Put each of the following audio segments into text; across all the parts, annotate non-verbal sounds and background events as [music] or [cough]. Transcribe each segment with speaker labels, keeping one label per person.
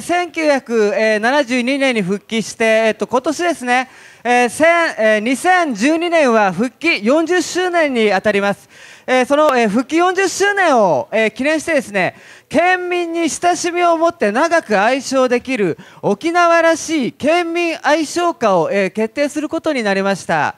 Speaker 1: 1972年に復帰して、えっと、今年ですね、えーえ2012年は復帰40周年にあたります、えー、その、えー、復帰40周年を、えー、記念してですね県民に親しみを持って長く愛称できる沖縄らしい県民愛称歌を、えー、決定することになりました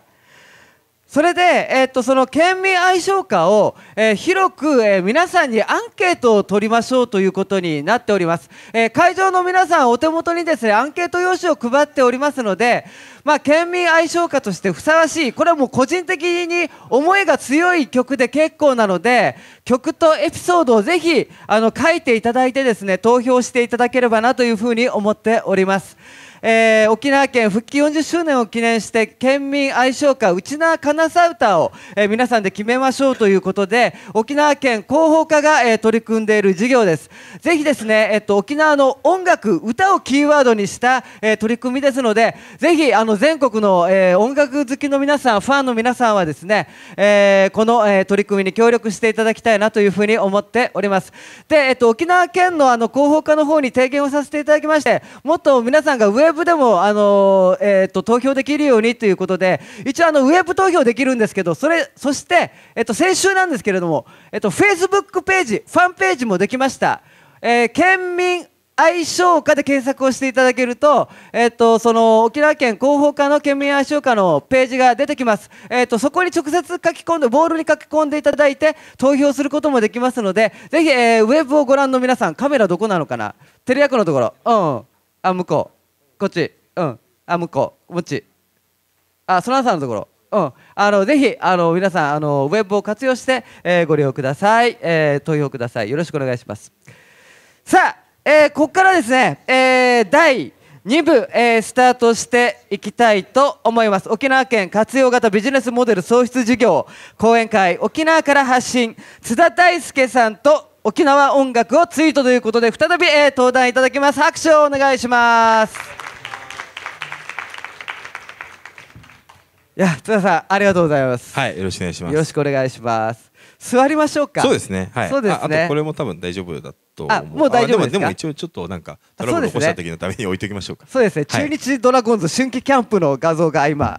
Speaker 1: それで、えー、っとその県民愛唱歌を、えー、広く、えー、皆さんにアンケートを取りましょうということになっております、えー、会場の皆さんお手元にですねアンケート用紙を配っておりますので、まあ、県民愛唱歌としてふさわしいこれはもう個人的に思いが強い曲で結構なので曲とエピソードをぜひあの書いていただいてですね投票していただければなというふうに思っております。えー、沖縄県復帰40周年を記念して県民愛称歌内縄なかなさ歌を、えー、皆さんで決めましょうということで沖縄県広報課が、えー、取り組んでいる事業ですぜひですね、えっと、沖縄の音楽歌をキーワードにした、え取り組みですのでぜひあの全国の、え音楽好きの皆さんファンの皆さんはですね、えこの、え取り組みに協力していただきたいなというふうに思っておりますで、えっと、沖縄県のあの広報課の方に提言をさせていただきましてもっと皆さんが上ェブでも、あのー、えっ、ー、と、投票できるようにということで、一応、あの、ウェブ投票できるんですけど、それ、そして、えっ、ー、と、先週なんですけれども、えっ、と、Facebook ページ、ファンページもできました。え県民愛称歌で検索をしていただけると、えっ、ー、と、その沖縄県広報課の県民愛称歌のページが出てきます。えっ、ー、と、そこに直接書き込んで、ボールに書き込んでいただいて、投票することもできますので、ぜひ、えー、ウェブをご覧の皆さん、カメラどこなのかな照りアくのところ。うん。あ、向こう。こっちうんあ向こうこっちあそのさんのところうん、あのぜひあの皆さんあのウェブを活用して、えー、ご利用ください、えー、投票くださいよろしくお願いしますさあ、えー、ここからですね、え第2部、えスタートしていきたいと思います沖縄県活用型ビジネスモデル創出事業講演会沖縄から発信津田大輔さんと沖縄音楽をツイートということで再び、え登壇いただきます拍手をお願いしますや津田さんありがとうございますはいよろしくお願いしますよろしくお願いします座りましょうかそうですねはいそうですねこれ
Speaker 2: も多分大丈夫だとあもう大丈夫でも一応ちょっとなんかトラブル起こした時のために置いておきましょうかそうですね、はい、中
Speaker 1: 日ドラゴンズ春季キャンプの画像が今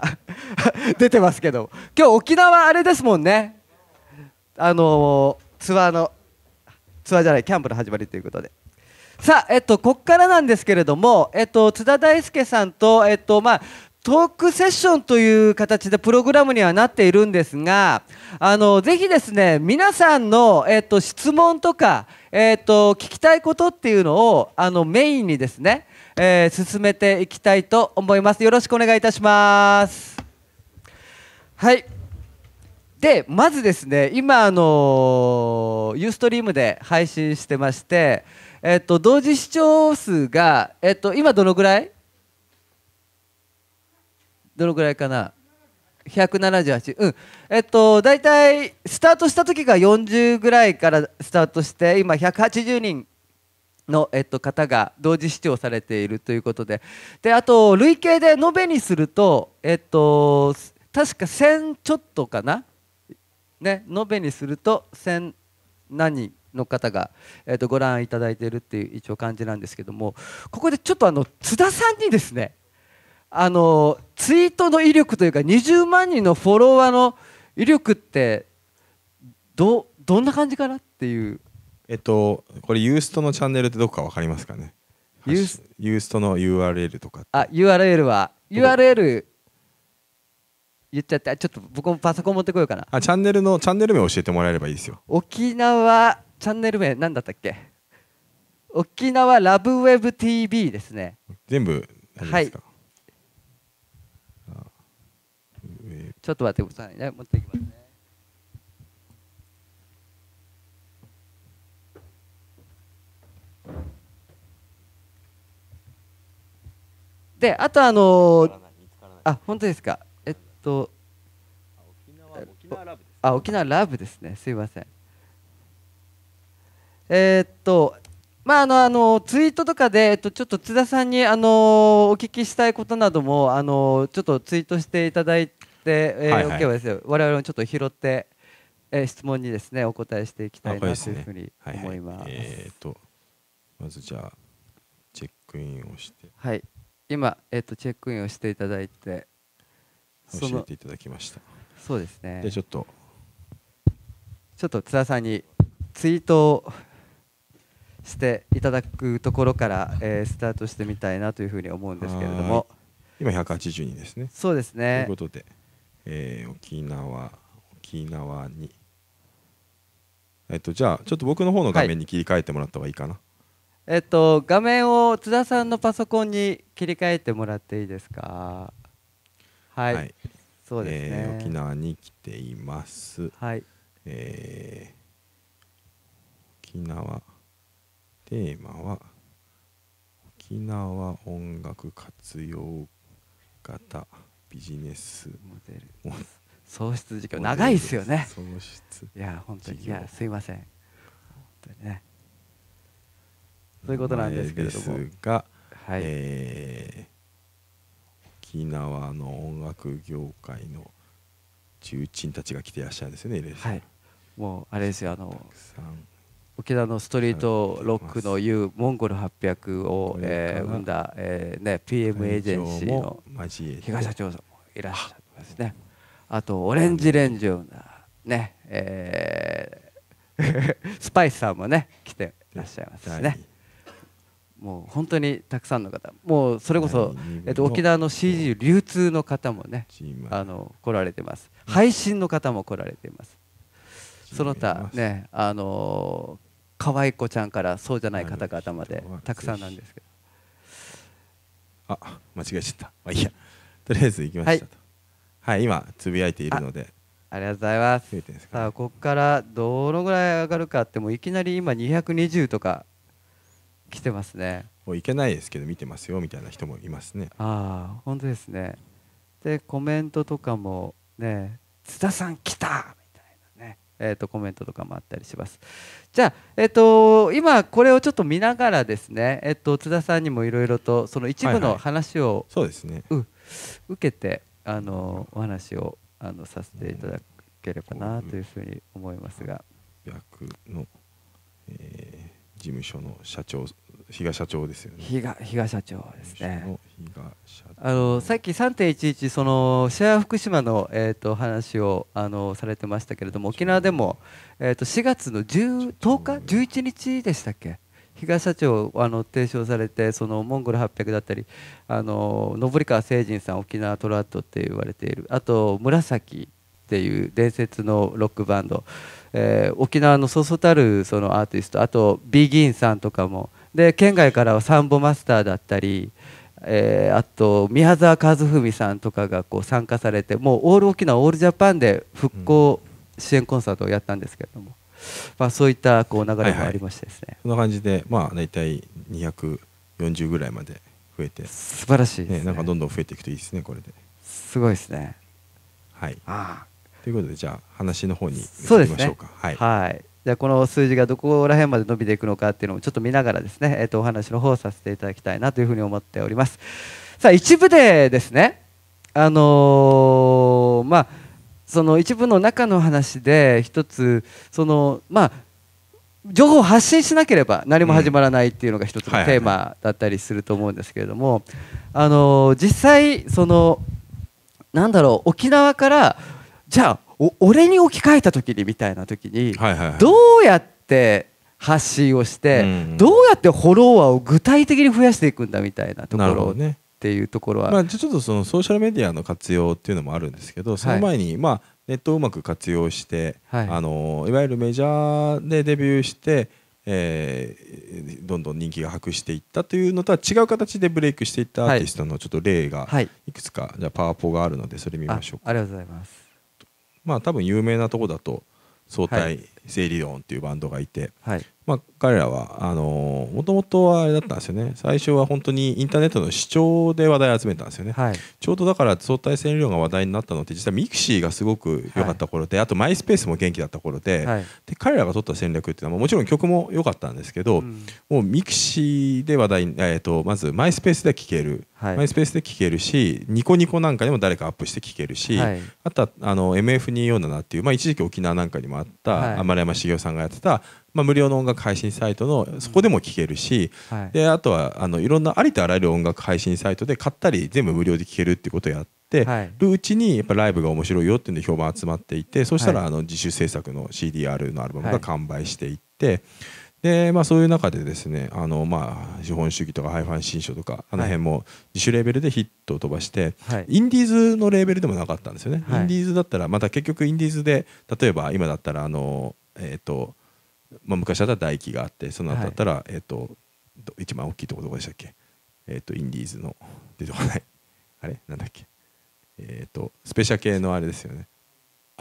Speaker 1: [laughs] 出てますけど今日沖縄あれですもんねあのー、ツアーのツアーじゃないキャンプの始まりということでさあ、えっと、ここからなんですけれども、えっと、津田大輔さんと、えっとまあ、トークセッションという形でプログラムにはなっているんですが、あの、ぜひですね、皆さんの、えっ、ー、と、質問とか、えっ、ー、と、聞きたいことっていうのを、あの、メインにですね、えー、進めていきたいと思います。よろしくお願いいたします。はい。で、まずですね、今、あの、ユーストリームで配信してまして、えっ、と、同時視聴数が、えっ、と、今どのぐらいどのぐらいかな178うんえっと大体スタートした時が40ぐらいからスタートして今180人の、えっと、方が同時視聴されているということでであと累計で延べにするとえっと確か1000ちょっとかなね延べにすると1000何人の方が、えー、とご覧いただいているっていう一応感じなんですけどもここでちょっとあの津田さんにですねあのツイートの威力というか20万人のフォロワーの威力ってどどんな感じかなっ
Speaker 2: ていうえっとこれユーストのチャンネルってどこか分かりますかねユースユーストの URL とか
Speaker 1: あ URL は URL 言っちゃってちょっと僕もパソコン持ってこようかな
Speaker 2: あチャンネルのチャンネル名教えてもらえればいいですよ
Speaker 1: 沖縄チャンネル名何だったっけ沖縄ラブウェブ TV ですね全部はいちょっと待ってくださいね持ってきますねであとあのー、あ本当ですかえっとあ沖縄ラブですねすいませんえー、っとまああのあのツイートとかで、えっと、ちょっと津田さんにあのお聞きしたいことなどもあのちょっとツイートしていただいて。ってえーおけばですよ我々もちょっと拾ってえー質問にですねお答えしていきたいなというふうに思います。えっとまずじゃあチェックインをしてはい、今、えっとチェックインをしていただいて、そ教えていただきました。そうですねでちょっとちょっと津田さんにツイートをしていただくところから、えースタートしてみたいなというふうに思うんですけれども
Speaker 2: 今180人で
Speaker 1: すね。そうです
Speaker 2: ねということでえー、沖縄沖縄にえっとじゃあちょっと僕の方の画面に切り替えてもらった方がいいかな、はい、
Speaker 1: えっと画面を津田さんのパソコンに切り替えてもらっていいですかはい、はい、そうですね、えー、沖縄に来ていますはいえ
Speaker 2: ー、沖縄テーマは沖縄音楽活用型、ビジネ
Speaker 1: スモデル創出事業長いですよね創出いや本当にいやすいません本当にねそういうことなんですけれども
Speaker 2: が、はいえー、沖縄の音楽
Speaker 1: 業界の重鎮たちが来ていらっしゃるんですよね、はい、もうあれですよあの沖縄のストリートロックの言うモンゴル800を、えー、生んだ、えーね、PM エージェンシーの東社長さんもいらっしゃいますねあとオレンジレンジな、ね、えー、[laughs] スパイスさんもね来ていらっしゃいますねもう本当にたくさんの方もうそれこそ、えっと、沖縄の CG 流通の方もねあの来られてます配信の方も来られていますその他ねあの可愛い子ちゃんからそうじゃない方々までたくさんなんですけ
Speaker 2: どあ間違えちゃったまあいいや [laughs] とりあえず行きましたと
Speaker 1: はい、はい、今つぶやいているのでありがとうございます。ね、さあここからどのぐらい上がるかってもいきなり今220とか来てますね。
Speaker 2: もういけないですけど見てますよみたいな人もいますね。ああ本当ですね。でコメ
Speaker 1: ントとかもね津田さん来たえーと、コメントとかもあったりします。じゃあ、えーと、今これをちょっと見ながらですね、えーと、津田さんにもいろいろとその一部の話を、はいはい、そうですね、受けてあのお話をあのさせていただければなというふうに思いますが。
Speaker 2: 役の、えー、事務所の社長比嘉社長ですよ
Speaker 1: ね。比嘉比嘉社長ですね。あのさっき3.11そのシェア福島のえっ、ー、と話をあのされてましたけれども沖縄でもえっ、ー、と4月の10 10日11日でしたっけ？比嘉社長あの提唱されてそのモンゴル800だったりあの上川聖人さん沖縄トラットって言われているあと紫っていう伝説のロックバンド、えー、沖縄のそうそうたるそのアーティストあとビギンさんとかも。で県外からはサンボマスターだったり、えー、あと宮沢和文さんとかがこう参加されてもうオール沖縄オールジャパンで復興支援コンサートをやったんですけれども、まあ、そういったこう流れもありましてですね、はいはい、
Speaker 2: そんな感じで、まあ、大体240ぐらいまで増えて素晴らしいね、ね、なんかどんどん増えていくといいですねこれですごいですねはいああということでじゃあ話の方に移りましょうか、
Speaker 1: ね、はい、はいじゃあこの数字がどこら辺まで伸びていくのかっていうのをちょっと見ながらですね、えー、とお話の方をさせていただきたいなというふうに思っておりますさあ一部でですねあのー、まあその一部の中の話で一つそのまあ情報を発信しなければ何も始まらないっていうのが一つのテーマだったりすると思うんですけれども、あの実際そのなんだろう沖縄からじゃあ俺に置き換えた時にみたいな時に、どうやって発信をして、どうやってフォロワーを具体的に増やしていくんだみたいなところね、っていうところは、まあ、
Speaker 2: ちょっとそのソーシャルメディアの活用っていうのもあるんですけどその前に、まあ、ネットをうまく活用して、はい、あのいわゆるメジャーでデビューして、えー、どんどん人気が博していったというのとは違う形でブレイクしていったアーティストのちょっと例がいくつか、はい、じゃパワポがあるのでそれ見ましょうありがとうございますまあ多分有名なとこだと相対整理論っていうバンドがいて、はい、まあ、彼らはあのもともとはあれだったんですよね最初は本当にインターネットの視聴で話題を集めたんですよね、はい、ちょうどだから相対線量が話題になったのって実はミクシーがすごく良かった頃で、はい、あとマイスペースも元気だった頃ではい、で彼らが取った戦略っていうのはもちろん曲も良かったんですけど、うん、もうミクシーで話題、えーと、とまずマイスペースで聴ける、マイスペースで聴けるしニコニコなんかにも誰かアップして聴けるし、あとはあの MF247 っていう、まあ、一時期沖縄なんかにもあった、はい、丸山茂雄さんがやってたまあ、無料の音楽配信サイトのそこでも聴けるし、うんはい、であとはあのいろんなありとあらゆる音楽配信サイトで買ったり全部無料で聴けるってことをやってるうちにやっぱライブが面白いよっていうんで評判集まっていてそうしたらあの自主制作の CDR のアルバムが完売していって。でまあ、そういう中でですねあの、まあ、資本主義とかハイファン新書とかあの辺も自主レーベルでヒットを飛ばして、はい、インディーズのレーベルでもなかったんですよね、はい、インディーズだったらまた結局インディーズで例えば今だったらあの、えっ、ー、とまあ、昔だったら大気があってその後だったら、はい、えーと、一番大きいとこどこでしたっけ、えーと、とインディーズの出てこないあれなんだっけえっ、ー、とスペシャ系のあれですよね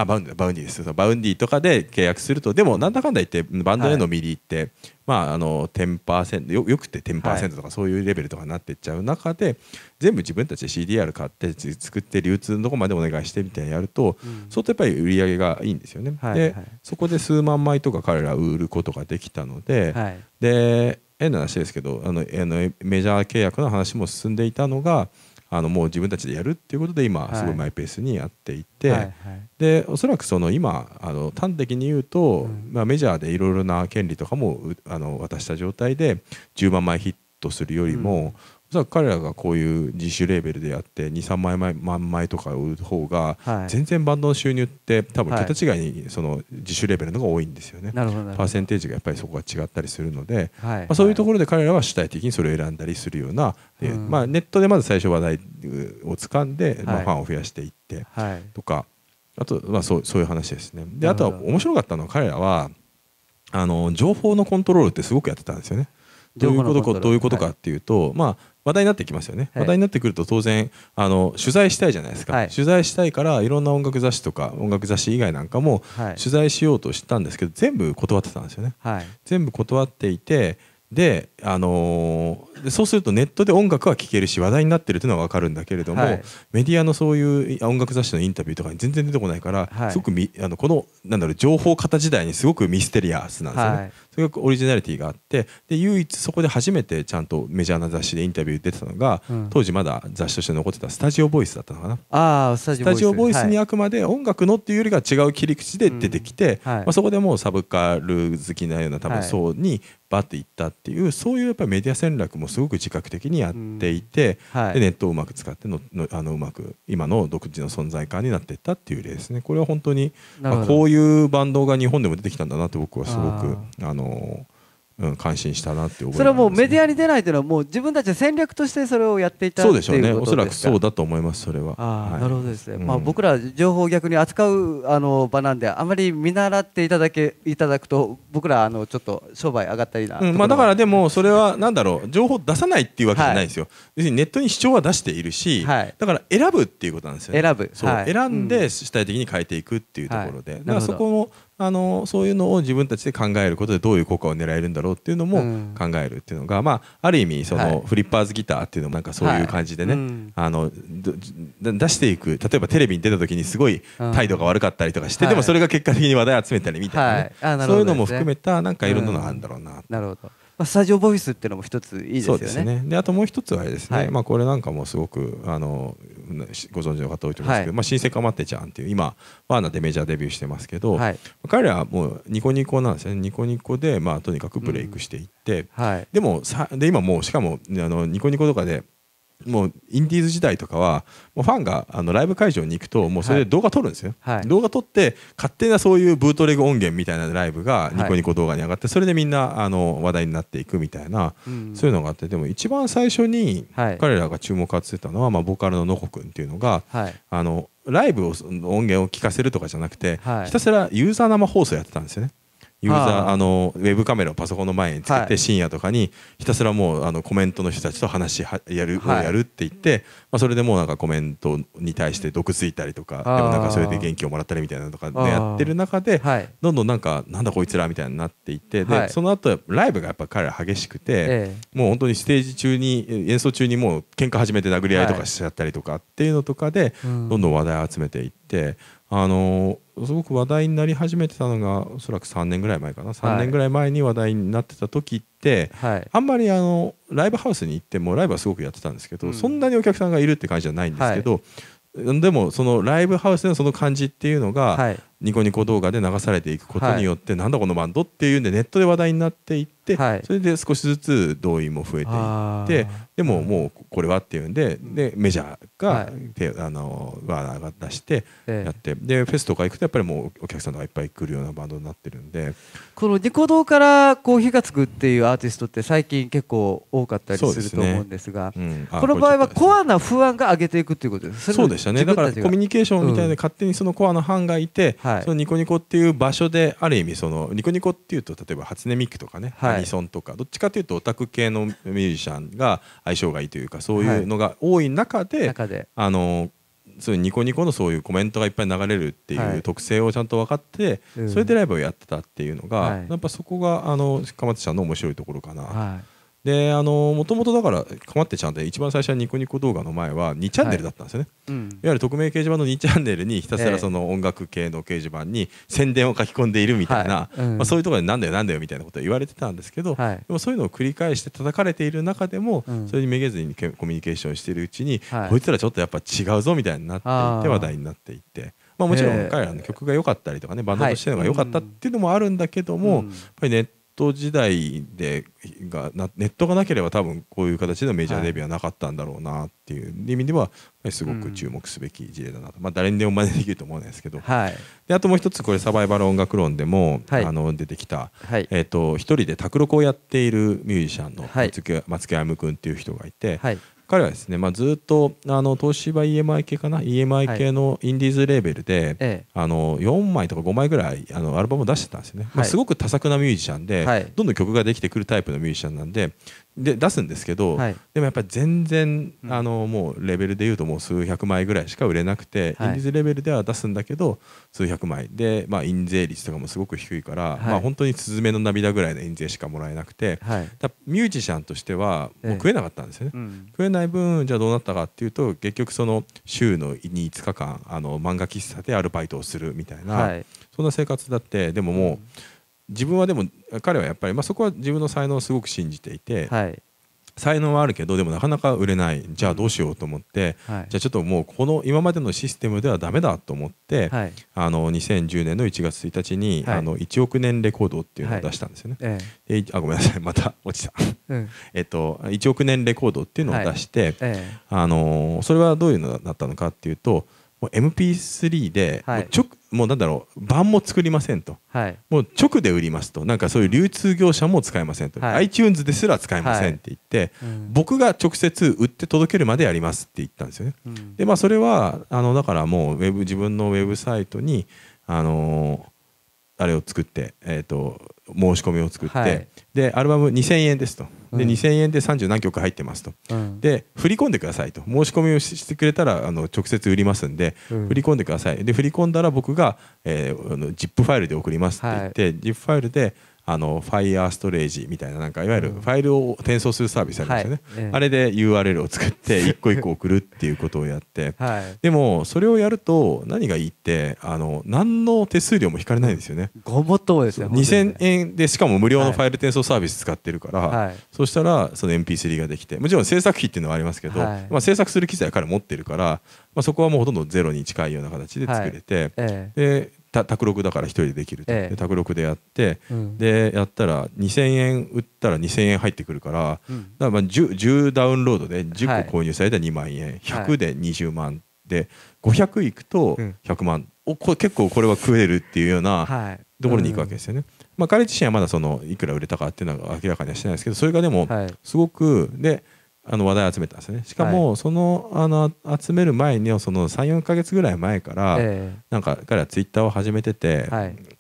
Speaker 2: あバウンディですバウンディとかで契約するとでもなんだかんだ言ってバンドへのミリーって、はい、まああの10%よよくて10%とかそういうレベルとかになっていっちゃう中で、はい、全部自分たちで CDR 買って作って流通のとこまでお願いしてみたいなやると、うん、相当やっぱり売り上げがいいんですよね。はい、で、そこで数万枚とか彼ら売ることができたので、で変な話ですけどあのあのメジャー契約の話も進んでいたのが。あのもう自分たちでやるっていうことで今すごいマイペースにやっていて、はいはいでおそらくその今あの端的に言うと、うん、まあ、メジャーでいろいろな権利とかもあの渡した状態で10万枚ヒットするよりも、じ彼らがこういう自主レーベルでやって23枚枚万枚とか売る方が、全然バンドの収入って多分桁違いにその自主レーベルのが多いんですよね、パーセンテージがやっぱりそこが違ったりするので、まそういうところで彼らは主体的にそれを選んだりするような、でまネットでまず最初話題をつかんで、まファンを増やしていってとか、あと、まあ、そうそういう話ですねであとは面白かったのは彼らはあの情報のコントロールってすごくやってたんですよね。どういうことかどういうことかっていうと、まあ話題になってきますよね、はい、話題になってくると当然あの取材したいじゃないですか、はい、取材したいからいろんな音楽雑誌とか音楽雑誌以外なんかも取材しようとしたんですけど全部断ってたんですよね、全部断っていてであのーでそうするとネットで音楽は聴けるし話題になってるというのは分かるんだけれども、はい、メディアのそういう音楽雑誌のインタビューとかに全然出てこないから、はい、すごくみあのこのなんだろう情報型時代にすごくミステリアスなんですよね。はい、オリジナリティがあってで唯一そこで初めてちゃんとメジャーな雑誌でインタビュー出てたのが、うん、当時まだ雑誌として残ってたスタジオボイスだったのかな。
Speaker 1: あスタジオ
Speaker 2: ボイスジオボイスにあくまで音楽のっていうよりが違う切り口で出てきて、うんはい、まあ、そこでもうサブカル好きなような多分層にバッていったっていう、そういうやっぱりメディア戦略もすごく自覚的にやっていて、うんはい、でネットをうまく使ってのあのうまく今の独自の存在感になっていったっていう例ですねこれは本当に、まあ、こういうバンドが日本でも出てきたんだなって僕はすごくあのーうん、感心したなって思い、ね、それ
Speaker 1: はもうメディアに出ないというのはもう自分たちの戦略としてそれをやっていたそうでしょうねおそらくそう
Speaker 2: だと思いますそれは
Speaker 1: あ、はい、なるほどですね、うん、まあ、僕ら情報を逆に扱うあの場なんであまり見習っていただけいただくと僕らあのちょっと商売上がったりな、うん、まあ、
Speaker 2: だからでもそれはなんだろう情報出さないっていうわけじゃないですよ、はい、要にネットに主張は出しているし、はい、だから選ぶっていうことなんですよね選ぶそう、選んで主体的に変えていくっていうところで、だからそこもあのそういうのを自分たちで考えることでどういう効果を狙えるんだろうっていうのも考えるっていうのが、まあ、ある意味そのフリッパーズギターっていうのもなんかそういう感じでね、あの出していく例えばテレビに出た時にすごい態度が悪かったりとかして、でもそれが結果的に話題集めたりみたいな、ねそういうのも含めたなんかいろんなのあるんだろう
Speaker 1: な、なるほどまあ、スタジオボイスっていうのも一ついいですよね。で、ね、あともう一つはですね、はい、
Speaker 2: まあこれなんかもすごくあのご存知の方多いと思いますけど、まあ、新生かまってちゃんっていう今ワーナでメジャーデビューしてますけど、はい、彼らはもうニコニコなんですねニコニコで、まあ、とにかくブレイクしていって、うん、でもさで今もうしかもあのニコニコとかでもうインディーズ時代とかはもうファンがあのライブ会場に行くともうそれで動画撮るんですよ、はい動画撮って勝手なそういうブートレグ音源みたいなライブがニコニコ動画に上がってそれでみんなあの話題になっていくみたいな、そういうのがあってでも一番最初に彼らが注目を集めたのは、まボーカルのノコ君っていうのが、あのライブを音源を聞かせるとかじゃなくて、ひたすらユーザー生放送やってたんですよね。ユーザー、あのウェブカメラをパソコンの前につけて、深夜とかにひたすらもうあのコメントの人たちと話はやる、をやるって言って、まあ、それでもうなんかコメントに対して毒づいたりとかでもなんかそれで元気をもらったりみたいなとかでやってる中で、どんどんなんかなんだこいつらみたいになっていってで、その後ライブがやっぱ彼ら激しくて、もう本当にステージ中に演奏中にもう喧嘩始めて殴り合いとかしちゃったりとかっていうのとかで、どんどん話題を集めていって。あのすごく話題になり始めてたのがおそらく3年ぐらい前かな3年ぐらい前に話題になってた時って、はい、あんまりあのライブハウスに行ってもライブはすごくやってたんですけど、うん、そんなにお客さんがいるって感じじゃないんですけど、はい、でもそのライブハウスのその感じっていうのが、はい、ニコニコ動画で流されていくことによって、はなんだこのバンドっていうんでネットで話題になっていって、それで少しずつ動員も増えていってでももうこれはっていうんででメジャーが手、あのわーー出してやって、でフェスとか行くとやっぱりもうお客さんがいっぱい来るようなバンドになってるんで
Speaker 1: このニコ動からこう火がつくっていうアーティストって最近結構多かったりすると思うんですが、ねうん、この場合はコアな不安が上げていくっていうことですそうでしたねだからコミュニケー
Speaker 2: ションみたいで勝手にそのコアの班がいて、はいはい、そのニコニコっていう場所である意味そのニコニコっていうと例えば初音ミクとかね、はい、アニソンとかどっちかというとオタク系のミュージシャンが相性がいいというかそういうのが多い中で,、中であのそういうニコニコのそういうコメントがいっぱい流れるっていう特性をちゃんと分かって、それでライブをやってたっていうのが、やっぱそこがあの鎌田さんの面白いところかな。であのもともとだからかまってちゃんで、一番最初はニコニコ動画の前は2チャンネルだったんですよね、はいわゆる匿名掲示板の2チャンネルにひたすらその音楽系の掲示板に宣伝を書き込んでいるみたいな、はいうん、まあ、そういうところでなんだよなんだよみたいなことを言われてたんですけど、はい、でもそういうのを繰り返して叩かれている中でも、それにめげずにコミュニケーションしているうちに、こいつらちょっとやっぱ違うぞみたいになっていって話題になっていって。まあ、もちろん彼らの曲が良かったりとかねバンドとしてのが良かったっていうのもあるんだけども、やっぱりネットト時代でがネットがなければ多分こういう形のメジャーデビューはなかったんだろうなっていう意味ではすごく注目すべき事例だなと、うん、まあ、誰にでも真似できると思うんですけど、はい、であともう一つこれサバイバル音楽論でも、はい、あの出てきた、はい、えーと、一人で卓録をやっているミュージシャンの松木歩君っていう人がいて、彼はですね、まあ、ずっとあの東芝 EMI 系かな EMI 系のインディーズレーベルで、はい、あの4枚とか5枚ぐらいあのアルバムを出してたんですよね、はい、まあ、すごく多作なミュージシャンで、はい、どんどん曲ができてくるタイプのミュージシャンなんでで出すんですけど、はい、でもやっぱり全然、あのもうレベルでいうともう数百枚ぐらいしか売れなくて、はい、インディーズレベルでは出すんだけど数百枚で、まあ、印税率とかもすごく低いから、はい、まあ、本当に「スズメの涙」ぐらいの印税しかもらえなくて、ミュージシャンとしてはもう食えなかったんですよね、ええうん、食えない分じゃあどうなったかっていうと結局その週の5日間あの漫画喫茶でアルバイトをするみたいな、そんな生活だってでももう。うん自分はでも彼はやっぱり、まあ、そこは自分の才能をすごく信じていて、はい、才能はあるけどでもなかなか売れないじゃあどうしようと思って、うんはい、じゃあちょっともうこの今までのシステムではだめだと思って、はい、あの2010年の1月1日に、はい、あの1億年レコードっていうのを出したんですよね。ええ、あごめんなさい [laughs] また落ちた、うん、[laughs] えっと、1億年レコードっていうのを出して、え、あのそれはどういうのだったのかっていうともう MP3 で、はい、直もうなんだろう版も作りませんと、はい、もう直で売りますとなんかそういう流通業者も使えませんと、はい、iTunes ですら使えませんって言って、はい僕が直接売って届けるまでやりますって言ったんですよね、うん、でまあそれはあのだからもうウェブ自分のウェブサイトにあのー、あれを作ってえっ、ー、と申し込みを作って、はい、でアルバム2000円ですとで、うん、2000円で30何曲入ってますと、うん、で振り込んでくださいと申し込みをしてくれたらあの直接売りますんで、うん、振り込んでくださいで振り込んだら僕が、えー、ZIP ファイルで送りますって言って、はい、ZIP ファイルであのファイヤーストレージみたいななんかいわゆるファイルを転送するサービスありますよね、うんはい、あれで URL を作って [laughs] 一個一個送るっていうことをやって、はい、でもそれをやると何がいいってあの何の手数料も引かれないんですよね
Speaker 1: ごもっともです2000
Speaker 2: 円でしかも無料のファイル転送サービス使ってるから、はい、そしたらその MP3 ができてもちろん制作費っていうのはありますけど、まあ、制作する機材は彼持ってるから、まあ、そこはもうほとんどゼロに近いような形で作れて、ええ、で卓録だから1人でできるって卓録でやって、うん、でやったら2000円売ったら2000円入ってくるからうん、だからまあ 10, 10, ダウンロードで10個購入されたら2万円、はい、100で20万で500いくと100万、うん、お結構これは食えるっていうようなところに行くわけですよね。はいうん、まあ、彼自身はまだそのいくら売れたかっていうのは明らかにはしてないですけどそれがでもすごく、はい、であの話題を集めたんですねしかもその,、あの集める前にその34か月ぐらい前から、なんか彼はツイッターを始めてて、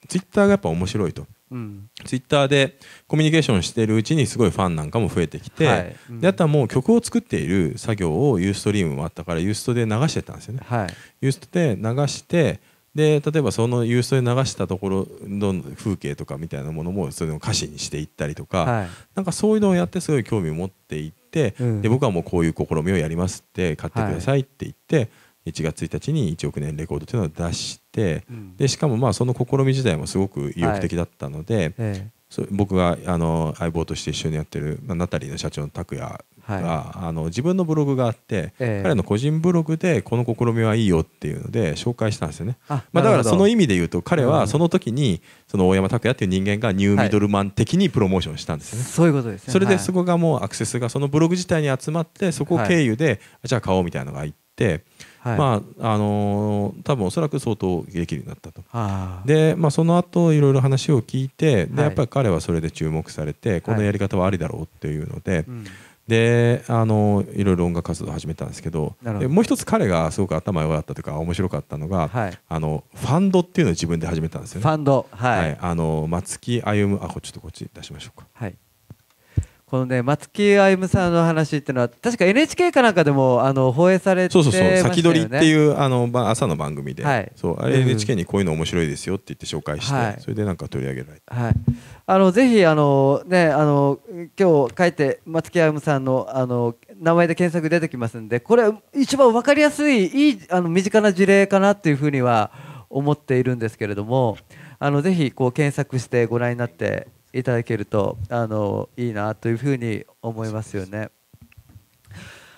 Speaker 2: ツイッターがやっぱ面白いと。うん、ツイッターでコミュニケーションしているうちにすごいファンなんかも増えてきて、はいうん、であとはもう曲を作っている作業をユーストリームもあったからユーストで流してたんですよね。はい、ユーストで流してで例えばそのユーストで流したところの風景とかみたいなものもそれを歌詞にしていったりとか、はい、なんかそういうのをやってすごい興味を持ってい、うん、で僕はもうこういう試みをやりますって買ってくださいって言って、はい、1月1日に1億年レコードというのを出して、うん、でしかもまあその試み自体もすごく意欲的だったので、はい僕があの相棒として一緒にやってる、まあ、ナタリーの社長の拓也が、あの自分のブログがあって、彼の個人ブログでこの試みはいいよっていうので紹介したんですよね。まあ、だからその意味で言うと彼はその時にその大山拓也っていう人間がニューミドルマン的にプロモーションしたんですね。そういうことですそれでそこがもうアクセスがそのブログ自体に集まってそこ経由で、じゃあ買おうみたいなのがいって。はい、まああのー、多分おそらく相当できるようになったとで、まあ、その後いろいろ話を聞いてで、はい、やっぱり彼はそれで注目されてこのやり方はありだろうっていうので、はいうん、であのいろいろ音楽活動を始めたんですけどもう一つ彼がすごく頭良かったというか面白かったのが、はい、あのファンドっていうのを自分で始めたんですよね。ファンド、はい、はい、あの松木歩あこちょっとこっち出しましょ
Speaker 1: うか。はいこのね松木歩さんの話っていうのは確か NHK かなんかでもあの放映されて、ね、そうそうそう先取りっていうあの朝の番組
Speaker 2: で、はい、そうあれ NHK にこういうの面白いですよって言って紹介して、はい、それでなんか取り上げられ
Speaker 1: て、はい、あのぜひあのねあの今日書いて松木歩さんのあの名前で検索出てきますんでこれ一番分かりやすいいいあの身近な事例かなっていうふうには思っているんですけれどもあのぜひこう検索してご覧になっていただけるとあのいいなというふうに思いますよね。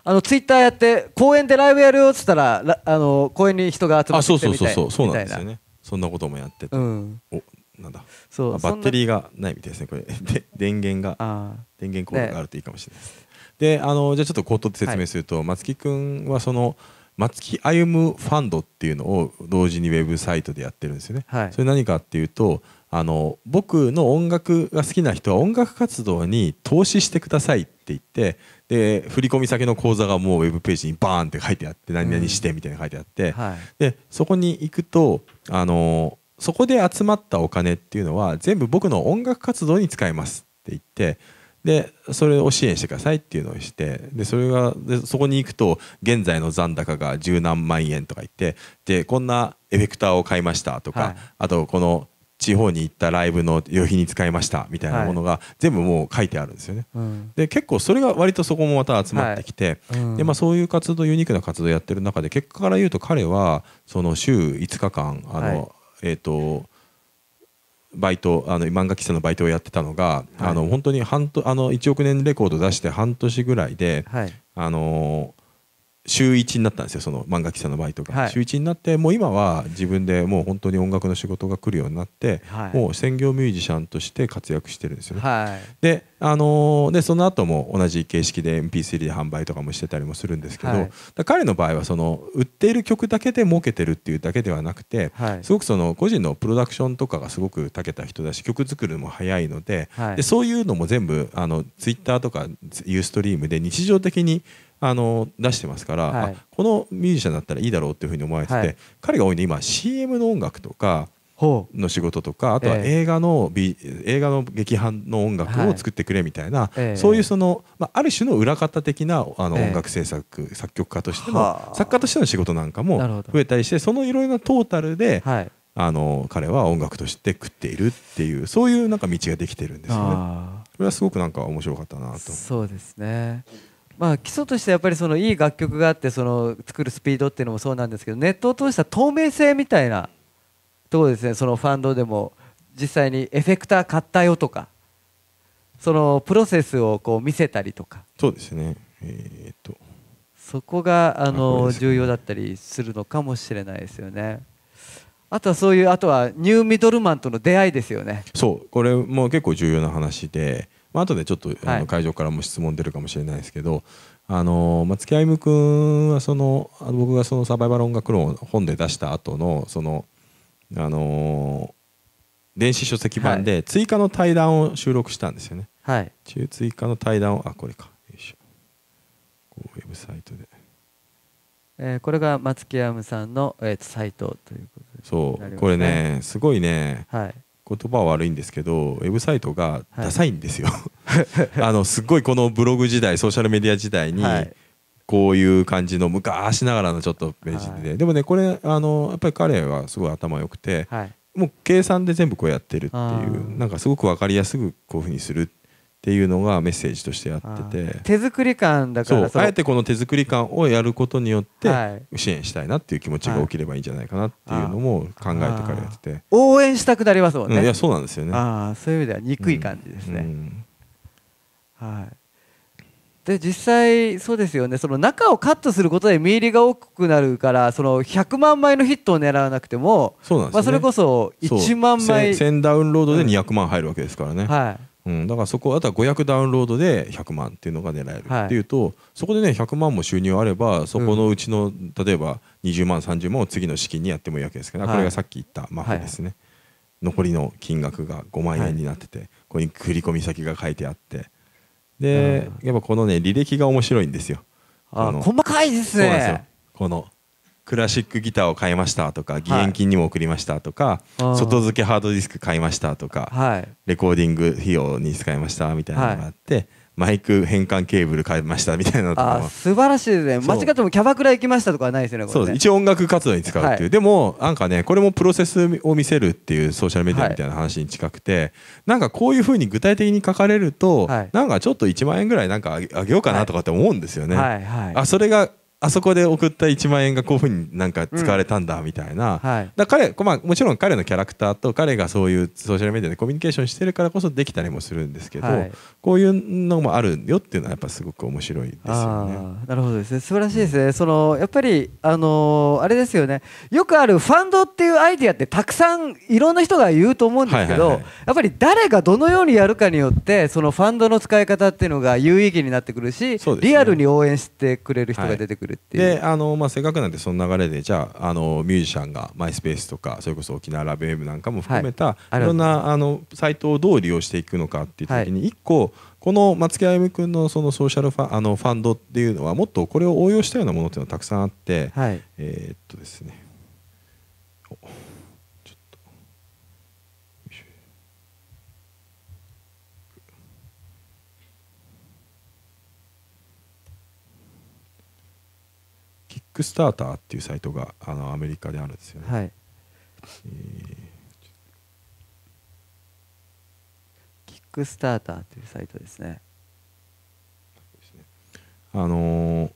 Speaker 1: あのツイッターやって公園でライブやるよっつったらあの公園に人が集まってきてみたいなそうそうそうそうなんです
Speaker 2: よねそんなこともやってて、うん、おな
Speaker 1: んだそうバッテ
Speaker 2: リーがないみたいですねこれ [laughs] で電源が電源コードがあるといいかもしれないです、ね、であのじゃあちょっと口頭で説明すると、はい、松木君はその松木歩むファンドっていうのを同時にウェブサイトでやってるんですよね、はい、それ何かっていうとあの僕の音楽が好きな人は音楽活動に投資してくださいって言ってで振込先の口座がもうウェブページにバーンって書いてあって何々してみたいな書いてあって、でそこに行くとあのそこで集まったお金っていうのは全部僕の音楽活動に使えますって言ってでそれを支援してくださいっていうのをしてでそれがでそこに行くと現在の残高が十何万円とか言ってでこんなエフェクターを買いましたとか、はい、あとこの地方に行ったライブの旅費に使いましたみたいなものが全部もう書いてあるんですよね。はい、で結構それが割とそこもまた集まってきて、はいうん、でまあ、そういう活動ユニークな活動をやってる中で結果から言うと彼はその週5日間あの、はい、えっ、ー、とバイトあの漫画喫茶のバイトをやってたのが、あの本当に半あの1億年レコード出して半年ぐらいで、あのー週1になったんですよその漫画記者のバイトが、はい、週一になってもう今は自分でもう本当に音楽の仕事が来るようになって、はい、もう専業ミュージシャンとして活躍してるんですよね、はい、で,、あのー、でその後も同じ形式で MP3 で販売とかもしてたりもするんですけど、彼の場合はその売っている曲だけで儲けてるっていうだけではなくて、すごくその個人のプロダクションとかがすごく長けた人だし曲作りも早いので,、でそういうのも全部あの Twitter とかユーストリームで日常的にあの出してますから、はい、このミュージシャンだったらいいだろうっていうふうに思われてて、はい、彼が多いので今 CM の音楽とかの仕事とかあとは映画の、えー、映画の劇伴の音楽を作ってくれみたいな、はいそういうその、まあ、ある種の裏方的なあの音楽制作、えー、作曲家としての作家としての仕事なんかも増えたりしてそのいろいろなトータルで、はい、あの彼は音楽として食っているっていうそういうなんか道ができてるんですよね。これはすごくなんか面白かったなと。そ
Speaker 1: うですねまあ、基礎としてやっぱりそのいい楽曲があってその作るスピードっていうのもそうなんですけどネットを通した透明性みたいなところですねそのファンドでも実際にエフェクター買ったよとかそのプロセスをこう見せたりとかそうですね、えー、っとそこがあの重要だったりするのかもしれないですよね。あとはそういうあとはニューミドルマンとの出会いですよねそうこれも
Speaker 2: 結構重要な話でまあ後でちょっと、あの会場からも質問出るかもしれないですけど、あの松木歩夢君はその僕がそのサバイバル音楽論を本で出した後のそのあのー、電子書籍版で追加の対談を収録したんですよね。はい。中追加の対談をあこれか。よいしょ。ウェブサイト
Speaker 1: で。えー、これが松木亜ムさんの、えー、サイトということでそうこれね、
Speaker 2: すごいね、はい、言葉は悪いんですけどウェブサイトがダサいんですよ、はい、あのすごいこのブログ時代ソーシャルメディア時代に、こういう感じの昔ながらのちょっとページで、はい、でもねこれあのやっぱり彼はすごい頭良くて、はい、もう計算で全部こうやってるっていうなんかすごく分かりやすくこういうふうにするってっていうのがメッセージとしてやってて手
Speaker 1: 作り感だからあえ
Speaker 2: てこの手作り感をやることによって支援したいなっていう気持ちが起きればいいんじゃないかなっていうのも考えてからやってて応援したくなりますもんね、うん、いやそうなんですよね
Speaker 1: ああそういう意味では憎い感じですね、うんうん、はいで実際、そうですよねその中をカットすることで見入りが多くなるからその100万枚のヒットを狙わなくても
Speaker 2: そ、ね、まあ、それこそ1万枚1000ダウンロードで200万入るわけですからね、はい、うん、だからそこあとは500ダウンロードで100万っていうのが狙える、っていうとそこでね100万も収入あればそこのうちの、例えば20万30万を次の資金にやってもいいわけですから、これがさっき言ったマフですね、残りの金額が5万円になってて、ここに振込先が書いてあってで、やっぱこのね履歴が面白いんですよあ細
Speaker 1: かいですね
Speaker 2: このクラシックギターを買いましたとか義援金にも送りましたとか、はい、外付けハードディスク買いましたとか、はい、レコーディング費用に使いましたみたいなのがあって、はい、マイク変換ケーブル買いましたみたいなのとか
Speaker 1: 素晴らしいですね間違ってもキャバクラ行きましたとかはないですね、ね、そ
Speaker 2: う一応音楽活動に使うっていう、でもなんかねこれもプロセスを見せるっていうソーシャルメディアみたいな話に近くて、なんかこういうふうに具体的に書かれると、なんかちょっと1万円ぐらいなんかあげようかなとかって思うんですよね。あそれがあそこで送った1万円がこういうふうになんか使われたんだみたいな、うんはい、だ彼、まあ、もちろん彼のキャラクターと彼がそういうソーシャルメディアでコミュニケーションしてるからこそできたりもするんですけど、はい、
Speaker 1: こういうのもあ
Speaker 2: るよっていうのはやっぱすごく面白いで
Speaker 1: すよね。なるほどですね。素晴らしいですね。うん、そのやっぱりあのー、あれですよね。よくあるファンドっていうアイディアってたくさんいろんな人が言うと思うんですけど、やっぱり誰がどのようにやるかによってそのファンドの使い方っていうのが有意義になってくるし、ね、リアルに応援してくれる人が出てくるっ
Speaker 2: ていう。はい、で、あのまあせっかくなんでその流れでじゃああのミュージシャンがマイスペースとかそれこそ沖縄ラブウェブなんかも含めた、はい、いろんなあのサイトをどう利用していくのかっていう時に一個この松木歩夢君のそのソーシャルファあのファンドっていうのはもっとこれを応用したようなものっていうのはたくさんあって、はい、えー、っとですねキックスターターっていうサイトがあのアメリカであるんですよね。
Speaker 1: はいえーックスターターというサイトですね。
Speaker 2: あのー、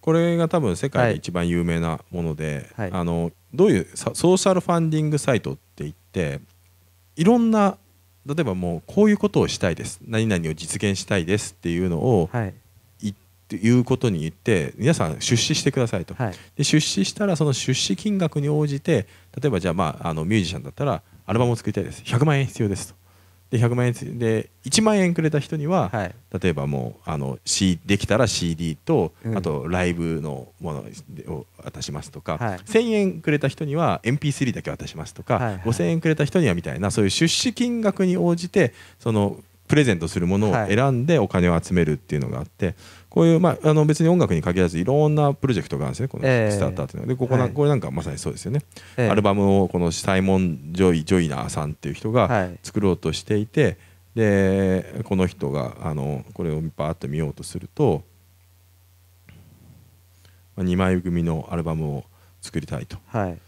Speaker 1: これが多分世界で
Speaker 2: 一番有名なもので、はいはい、あのどういうソーシャルファンディングサイトっていっていろんな例えばもうこういうことをしたいです何々を実現したいですっていうのを、はい、いうことに言って皆さん出資してくださいと、はい、で出資したらその出資金額に応じて例えばじゃあ,、まあ、あのミュージシャンだったらアルバムを作りたいです100万円必要ですとで100万円で1万円くれた人には、はい、例えばもうあの、C、できたら CD と、うん、あとライブのものを渡しますとか、はい、1000円くれた人には MP3 だけ渡しますとか、はいはい、5000円くれた人にはみたいなそういう出資金額に応じてそのプレゼントするものを選んでお金を集めるっていうのがあって、こういう、まあ、あの別に音楽に限らずいろんなプロジェクトがあるんですねこのスターターっていうのは、でここな、はい、これなんかまさにそうですよね、えー、アルバムをこのサイモン・ジョイ・ジョイナーさんっていう人が作ろうとしていて、はい、でこの人があのこれをバーッと見ようとすると、まあ、2枚組のアルバムを作りたいと。はい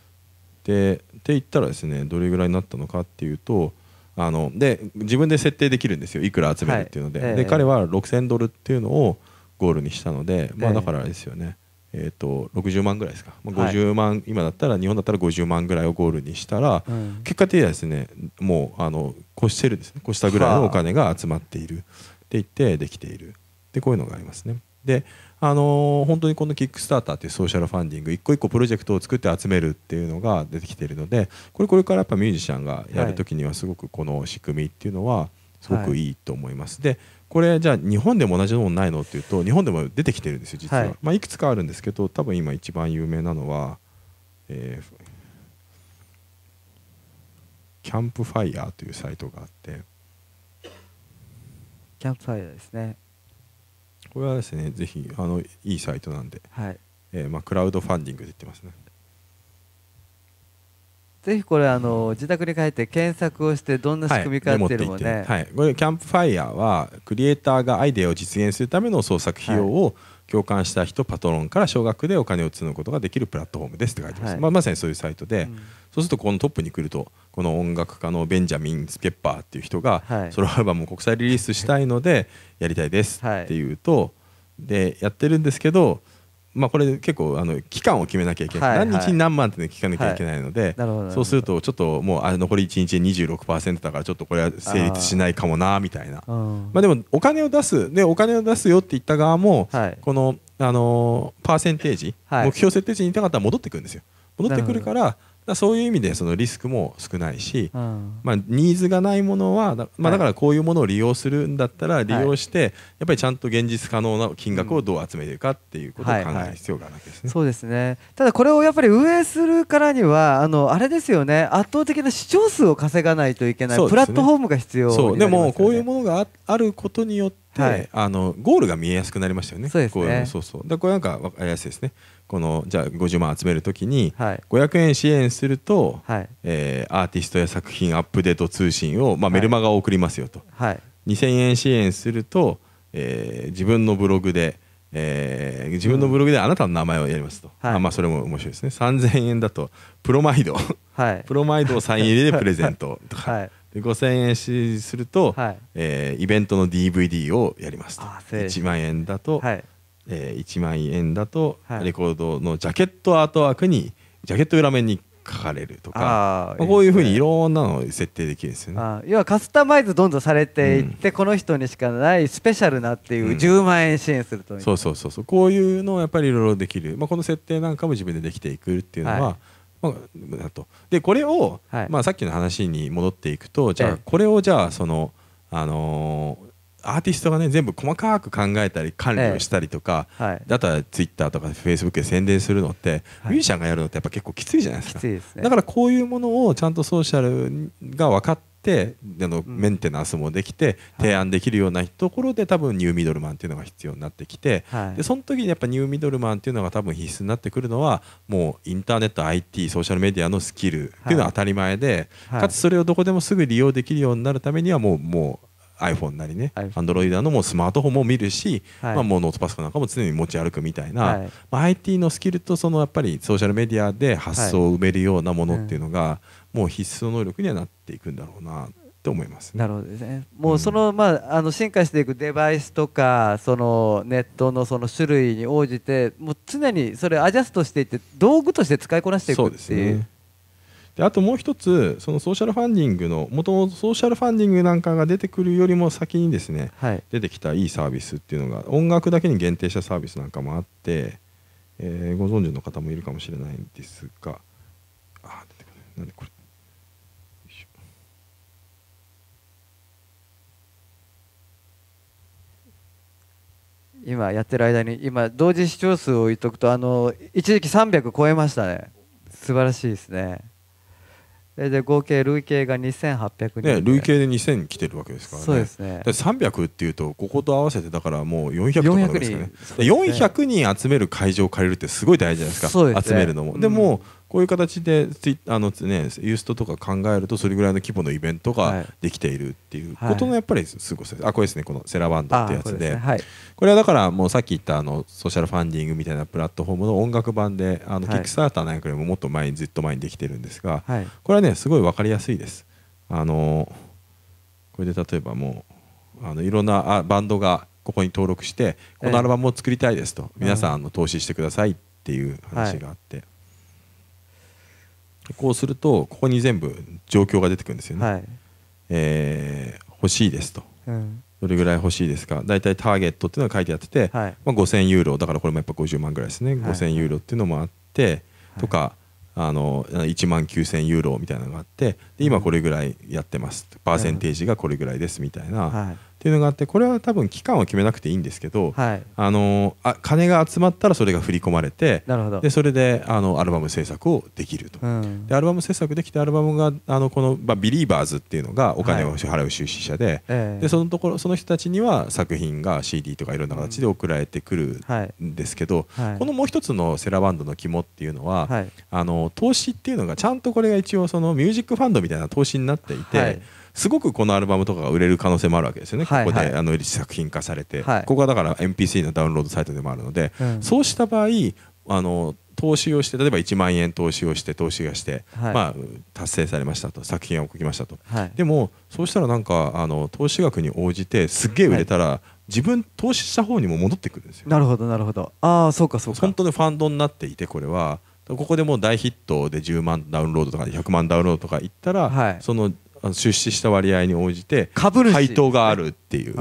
Speaker 2: でって言ったらですねどれぐらいになったのかっていうとあので自分で設定できるんですよいくら集めるっていうのではいえー、で彼は6000ドルっていうのをゴールにしたので、まあ、だからあれですよね、えーと、60万ぐらいですか、まあ、50万、はい、今だったら日本だったら50万ぐらいをゴールにしたら、うん、結果的にはですねもうあの越してるですね越したぐらいのお金が集まっているって言ってできているでこういうのがありますね。であのー、本当にこのキックスターターっていうソーシャルファンディング一個一個プロジェクトを作って集めるっていうのが出てきているのでこれこれからやっぱミュージシャンがやるときにはすごくこの仕組みっていうのはすごくいいと思います。はい、でこれじゃあ日本でも同じものないのっていうと日本でも出てきてるんですよ実は、はいまあ、いくつかあるんですけど多分今一番有名なのは、えー、キャンプファイヤーというサイトがあっ
Speaker 1: てキャンプファイヤーですね
Speaker 2: これはですねぜひあのいいサイトなんで、はいえーまあ、クラウドファンディングで言ってますね
Speaker 1: ぜひこれあの自宅に帰って検索をしてどんな仕組みかっていうのもね、は
Speaker 2: い、これキャンプファイヤーはクリエイターがアイデアを実現するための創作費用を共感した人パトロンから少額でお金を積むことができるプラットフォームですって書いてます、はい、まあ、まさにそういうサイトで、うん、そうするとこのトップに来るとこの音楽家のベンジャミン・スペッパーっていう人が、ソロアルバムを国際リリースしたいのでやりたいですっていうと、でやってるんですけどまあ、これ結構あの期間を決めなきゃいけない、はいはい、何日に何万って、聞かなきゃいけないので、はい、そうするとちょっともうあ残り1日26%だからちょっとこれは成立しないかもなみたいなまあ、でもお金を出すでお金を出すよって言った側も、この、あのパーセンテージ、はい、目標設定値にいた方は戻ってくるんですよ戻ってくるからだそういう意味でそのリスクも少ないし、うん、まあ、ニーズがないものはだ,、まあ、だからこういうものを利用するんだったら利用して、はい、やっぱりちゃんと現実可能な金額をどう集めていくかっていうことを考える必要があるわけで
Speaker 1: すね、はいはい、そうですねただこれをやっぱり運営するからにはあのあれですよね圧倒的な視聴数を稼がないといけない、プラットフォームが必要になります、ね、でもこういうものがああること
Speaker 2: によってはい、あのゴールが見えやすくなりましたよね。そうですね。そうそこれなんかわかりやすいですね。このじゃあ50万集めるときに500円支援すると、はい、えー、アーティストや作品アップデート通信を、まあ、メルマガを送りますよと、はい、2000円支援すると、えー、自分のブログで、えー、自分のブログであなたの名前をやりますと、うん、あまあ、それも面白いですね3000円だとプロマイド、はい、[laughs] プロマイドをサイン入りでプレゼントとか。はい5000円支すると、はい、えー、イベントの DVD をやりますと1万円だと、はいえー、1万円だとレコードのジャケットアートワーク
Speaker 1: にジャケ
Speaker 2: ット裏面に書かれると
Speaker 1: か、まあ、こういうふうにいろんなのを設定できるんですよね要はカスタマイズどんどんされていって、うん、この人にしかないスペシャルなっていう10万円支援すると、うん、そう
Speaker 2: そうそうそうこういうのをやっぱりいろいろできる、まあ、この設定なんかも自分でできていくっていうのは、はいまあ、とでこれを、はい、まあ、さっきの話に戻っていくとじゃあこれをじゃあその、あのーアーティストがね全部細かく考えたり管理をしたりとか、ええはい、だったらツイッターとかフェイスブックで宣伝するのって、はい、ミュージシャンがやるのってやっぱ結構きついじゃないですか、ね、だからこういうものをちゃんとソーシャルが分かってあの、メンテナンスもできて提案できるようなところで、多分ニューミドルマンっていうのが必要になってきて、でその時にやっぱニューミドルマンっていうのが多分必須になってくるのはもうインターネット IT ソーシャルメディアのスキルっていうのは当たり前で、かつそれをどこでもすぐ利用できるようになるためにはもうもう iPhone なりね Android なもスマートフォンも見るし、はい、まあ、もうノートパソコンなんかも常に持ち歩くみたいな、はい、まあ、IT のスキルとそのやっぱりソーシャルメディアで発想を埋めるようなものっていうのが、もう必須の能力にはなっていくんだろうなって思います、ね、なるほどですね。
Speaker 1: もうその、うん、まああの進化していくデバイスとかそのネットのその種類に応じてもう常にそれアジャストしていって道具として使いこなしていくっていう。
Speaker 2: であともう一つそのソーシャルファンディングのもともとソーシャルファンディングなんかが出てくるよりも先にですね、はい、出てきたいいサービスっていうのが音楽だけに限定したサービスなんかもあって、えー、ご存知の方もいるかもしれないんですがあ出てこないなんでこれ
Speaker 1: 今やってる間に今同時視聴数を置いとくとあの一時期300超えましたね素晴らしいですねで合計累計が2800人、ね、累計
Speaker 2: で2000来てるわけですからねそうですねで300っていうとここと合わせてだからもう400とかですかね人ね400人集める会場を借りるってすごい大事じゃないですか集めるのも、でも、こういう形でツイあの、ね、ユーストとか考えるとそれぐらいの規模のイベントができているっていうことのやっぱりすごさあこれですねこのセラバンドってやつで、ねはい、これはだからもうさっき言ったあのソーシャルファンディングみたいなプラットフォームの音楽版であの、はい、キックスターターなんかよりももっと前にずっと前にできてるんですが、はい、これはねすごい分かりやすいです。あのこれで例えばもうあのいろんなあバンドがここに登録してこのアルバムを作りたいですと、皆さんの投資してくださいっていう話があって、こうするとここに全部状況が出てくるんですよね、はい、えー、欲しいですと、うん、どれぐらい欲しいですか大体ターゲットっていうのが書いてあってて、はい、まあ、5000ユーロだからこれもやっぱ50万ぐらいですね、はい、5000ユーロっていうのもあって、とかあの1万9000ユーロみたいなのがあって今これぐらいやってますパーセンテージがこれぐらいですみたいな、はい、っていうのがあってこれは多分期間は決めなくていいんですけど、はい、あのあ金が集まったらそれが振り込まれてでそれであのアルバム制作をできると、うん、でアルバム制作できてアルバムがあのこの、まあ、ビリーバーズっていうのがお金を支払う収支者ではい、でそのところその人たちには作品が CD とかいろんな形で送られてくるんですけど、うん、このもう一つのセラバンドの肝っていうのは、あの投資っていうのがちゃんとこれが一応そのミュージックファンドみたいなたいな投資になっていて、はい、すごくこのアルバムとかが売れる可能性もあるわけですよね、はいはい、ここであの作品化されて、はい、ここがだから MPC のダウンロードサイトでもあるので、うん、そうした場合あの投資をして例えば1万円投資をして投資がして、はい、まあ、達成されましたと作品を送りましたと、はい、でもそうしたらなんかあの投資額に応じてすっげえ売れたら、はい、自分投資した方にも戻ってくるんですよ
Speaker 1: なるほどなるほど
Speaker 2: ああそうかそうか本当にファンドになっていてこれはここでもう大ヒットで10万ダウンロードとか100万ダウンロードとかいったら、はい、その出資した割合に応じて配当があるっていう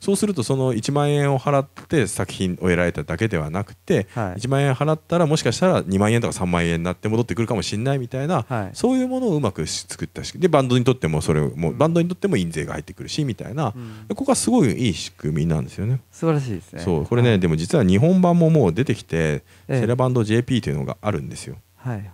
Speaker 2: そうするとその1万円を払って作品を得られただけではなくて、は1万円払ったらもしかしたら2万円とか3万円になって戻ってくるかもしれないみたいな、そういうものをうまく作ったしでバンドにとってもそれもバンドにとっても印税が入ってくるしみたいな、ここはすごいいい仕組みなんですよね。
Speaker 1: 素晴らしいですねそう
Speaker 2: これね、でも実は日本版ももう出てきて、セラバンド JP というのがあるんですよ。
Speaker 1: はい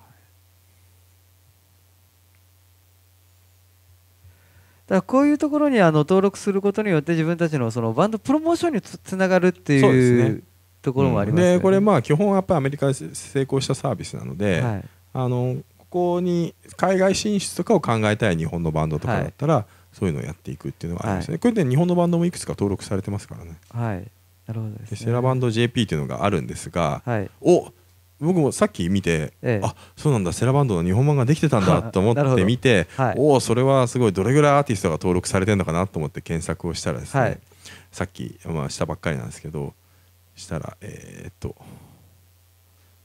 Speaker 1: だこういうところにあの登録することによって自分たちのそのバンドプロモーションにつながるっていう、ね、ところもあります、ね
Speaker 2: うん、これまあ基本はやっぱりアメリカで成功したサービスなので、はい、あのここに海外進出とかを考えたい日本のバンドとかだったら、はい、そういうのをやっていくっていうのがありますね、はい、これで日本のバンドもいくつか登録されてますからね。はいなるほど、ね、セラバンド JP というのがあるんですが、はい、お僕もさっき見て、ええ、あそうなんだセラバンドの日本版ができてたんだと思って見て、はい、おおそれはすごいどれぐらいアーティストが登録されてるのかなと思って検索をしたらですね、はい、さっき、まあ、したばっかりなんですけどしたらえー、っと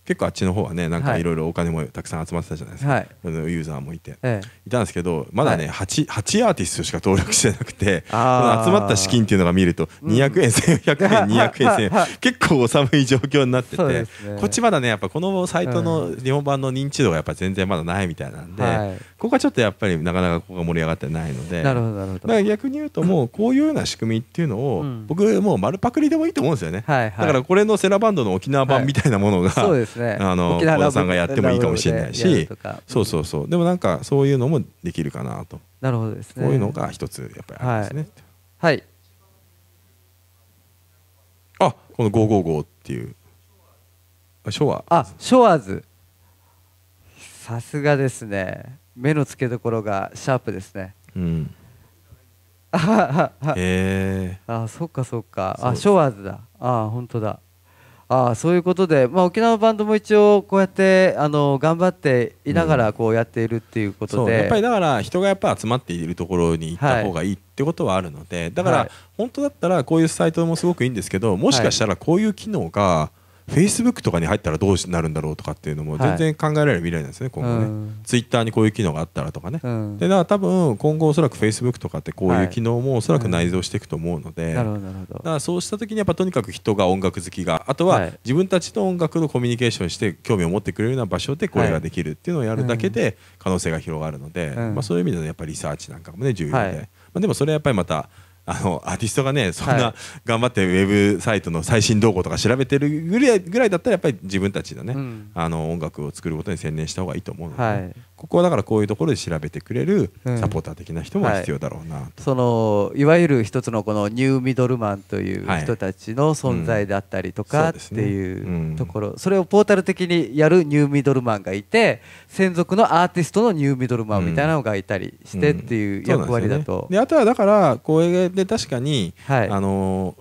Speaker 2: 結構あっちの方はねなんかいろいろお金もたくさん集まってたじゃないですか、はい、ユーザーもいて、ええ、いたんですけどまだね、はい、8, 8アーティストしか登録してなくて [laughs] 集まった資金っていうのが見ると200円、1400円200円1000円結構寒い状況になってて、ね、こっちまだねやっぱこのサイトの日本版の認知度がやっぱ全然まだないみたいなんで、はい、ここはちょっとやっぱりなかなかここが盛り上がってないのでなるほどなるほど逆に言うともうこういうような仕組みっていうのを、僕もう丸パクリでもいいと思うんですよね、はいはい、だからこれのセラバンドの沖縄版みたいなものが、はい、そうですですねあの小田さんがやってもいいかもしれないしそうそうそうでもなんかそういうのもできるかなと
Speaker 1: なるほどですねこういうのが一つやっぱりありますねはい、はい、
Speaker 2: あこの555っていうシ
Speaker 1: ョアあショアーズさすがですね目の付けどころがシャープですねうんえー、あそっかそっかあショアーズだあ本当だあそういうことで、まあ、沖縄のバンドも一応こうやってあの頑張っていながらこうやっているっていうことで、うん、やっぱ
Speaker 2: りだから人がやっぱ集まっているところに行った方がいいってことはあるので、はい、だから本当だったらこういうサイトもすごくいいんですけどもしかしたらこういう機能が、はいフェイスブックとかに入ったらどうなるんだろうとかっていうのも全然考えられる未来なんですね、はい、今後ね、うん、ツイッターにこういう機能があったらとかね、うん、でだから多分今後おそらくフェイスブックとかってこういう機能もおそらく内蔵していくと思うので、だからそうした時にやっぱとにかく人が音楽好きがあとは自分たちと音楽のコミュニケーションして興味を持ってくれるような場所でこれができるっていうのをやるだけで可能性が広がるので、まあ、そういう意味でのやっぱリサーチなんかもね重要で、まあ、でもそれはやっぱりまたあのアーティストがねそんな頑張ってウェブサイトの最新動向とか調べてるぐらいだったらやっぱり自分たちのね、うん、あの音楽を作ることに専念した方がいいと思うので、ね、はいここはだからこういうところで調べてくれるサポーター的な人も必要だろう
Speaker 1: な、うんはい、そのいわゆる一つのこのニューミドルマンという人たちの存在だったりとか、はいうんっていうところ、それをポータル的にやるニューミドルマンがいて専属のアーティストのニューミドルマンみたいなのがいたりしてっていう役割だと。
Speaker 2: うん、で、ね、あとはだからこれで確かに、はい、あの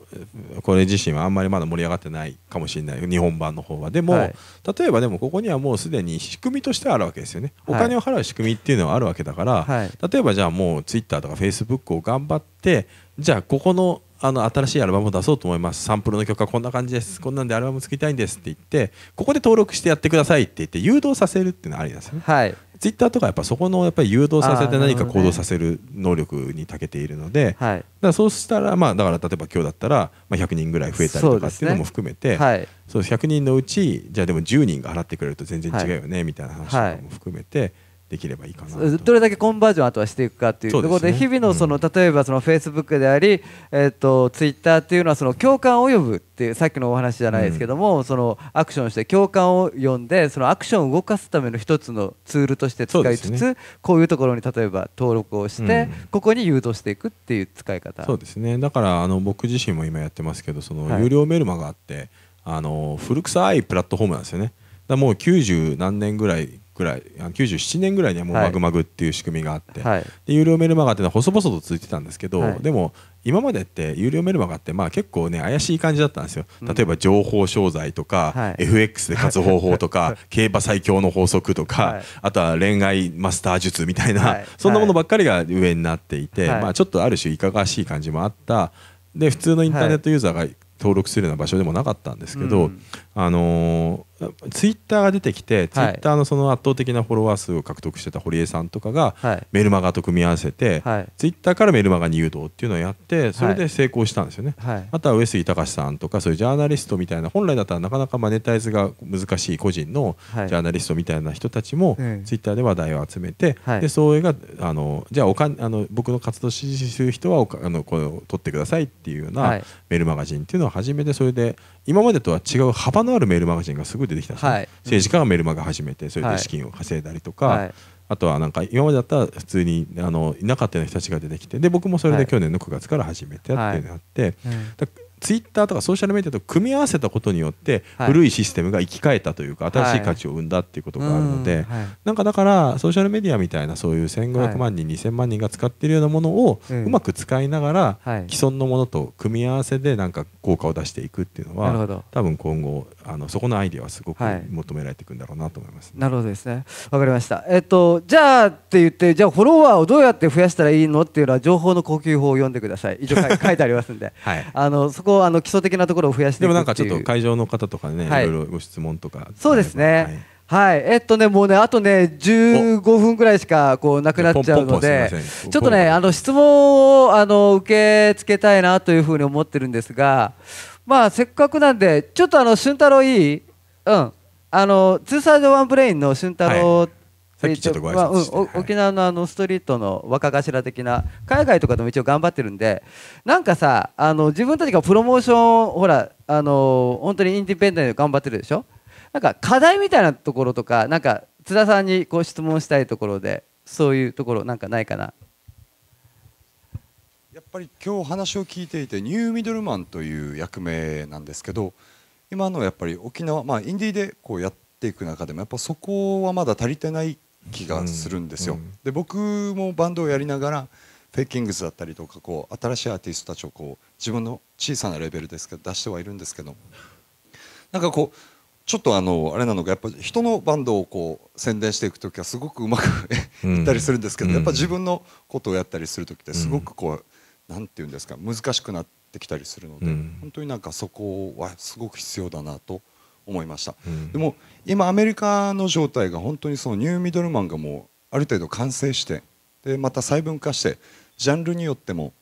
Speaker 2: これ自身はあんまりまだ盛り上がってないかもしれない日本版の方はでも、はい、例えばでもここにはもうすでに仕組みとしてあるわけですよねお金を払う仕組みっていうのはあるわけだから、はい、例えばじゃあもう Twitter とか Facebook を頑張ってじゃあここのあの新しいアルバムを出そうと思いますサンプルの曲はこんな感じですこんなんでアルバム作りたいんですって言ってここで登録してやってくださいって言って誘導させるっていうのはありなんですよね、はい、ツイッターとかやっぱそこのやっぱり誘導させて何か行動させる能力に長けているので、ねはい、だからそうしたらまあだから例えば今日だったらまあ100人ぐらい増えたりとかっていうのも含めてそう、ねはい、そう100人のうちじゃあでも10人が払ってくれると全然違うよね
Speaker 1: みたいな話とかも含めて。できればいいかなどれだけコンバージョンあとはしていくかっていうところで、日々のその、例えばそのフェイスブックであり、えっと、ツイッターっていうのはその共感を呼ぶっていうさっきのお話じゃないですけども、そのアクションして共感を呼んでそのアクションを動かすための一つのツールとして使いつつ、こういうところに例えば登録をして、ここに誘導していくっていう使い方そうで
Speaker 2: すねだからあの僕自身も今やってますけどその有料メルマがあって、あの古臭いプラットフォームなんですよね。だもう90何年ぐらいぐらい97年ぐらいにはもうマグマグっていう仕組みがあって、はい、で有料メルマガっていうのは細々と続いてたんですけど、はい、でも今までって有料メルマガってまあ結構ね怪しい感じだったんですよ例えば情報商材とか、FX で勝つ方法とか競馬最強の法則とか、はい、あとは恋愛マスター術みたいな、はい、そんなものばっかりが上になっていて、まあ、ちょっとある種いかがわしい感じもあったで普通のインターネットユーザーが登録するような場所でもなかったんですけど、あのツイッターが出てきて、ツイッターのその圧倒的なフォロワー数を獲得してた堀江さんとかが、メルマガと組み合わせて、はい、ツイッターからメルマガに誘導っていうのをやってそれで成功したんですよね、はい、あとは上杉隆さんとかそういうジャーナリストみたいな本来だったらなかなかマネタイズが難しい個人のジャーナリストみたいな人たちも、はい、ツイッターで話題を集めて、はい、でそれがあのじゃあおかあの僕の活動支持する人はあのこれを取ってくださいっていうようなメルマガジンっていうのを始めてそれで今までとは違う幅幅のあるメールマガジンがすごい出てきたんですよ、はい、政治家がメールマガ始めてそれで資金を稼いだりとか、はい、あとはなんか今までだったら普通にあのいなかったような人たちが出てきてで僕もそれで去年の9月から始めてっていうのがあって、はいうんツイッターとかソーシャルメディアと組み合わせたことによって古いシステムが生き返ったというか新しい価値を生んだっていうことがあるのでなんかだからソーシャルメディアみたいなそういう1500万人2000万人が使っているようなものをうまく使いながら既存のものと組み合わせでなんか効果を出していくっていうのは多分今後あのそこのアイディアはすごく求められていくんだろうなと思います、ね、なるほ
Speaker 1: どですねわかりましたえっとじゃあって言ってじゃあフォロワーをどうやって増やしたらいいのっていうのは情報の呼吸法を読んでください以上書いてありますんで、[laughs] はい、あのそここうあの基礎的なところを増やしてでもなんかちょっと
Speaker 2: 会場の方とかね、はい、いろいろご質問とかそ
Speaker 1: うですね、はい、えっとね、もうね、あとね、15分ぐらいしかこうなくなっちゃうので、ちょっとね、あの質問をあの受け付けたいなというふうに思ってるんですが、まあ、せっかくなんで、ちょっとあの、俊太郎いいうん、あの、ツーサイドワンブレインの俊太郎、はいさっきちょっとご挨拶して、まあうんい、沖縄のあのストリートの若頭的な海外とかでも一応頑張ってるんでなんかさあの自分たちがプロモーションほらあの本当にインディペンデントで頑張ってるでしょなんか課題みたいなところとかなんか津田さんにこ質問したいところでそういうところなんかないかな
Speaker 3: やっぱり今日話を聞いていてニューミドルマンという役名なんですけど今のやっぱり沖縄、まあ、インディーでこうやっていく中でもやっぱそこはまだ足りてない気がするんですよ。で僕もバンドをやりながらフェイキングスだったりとかこう新しいアーティストたちをこう自分の小さなレベルですけど出してはいるんですけどなんかこうちょっとあのあれなのがやっぱ人のバンドをこう宣伝していく時はすごくうまくい [laughs] ったりするんですけどやっぱ自分のことをやったりする時ってすごくこうなんて言うんですか難しくなってきたりするので本当になんかそこはすごく必要だなと思いました、うん、でも今アメリカの状態が本当にそのニューミドルマンがもうある程度完成してでまた細分化してジャンルによっても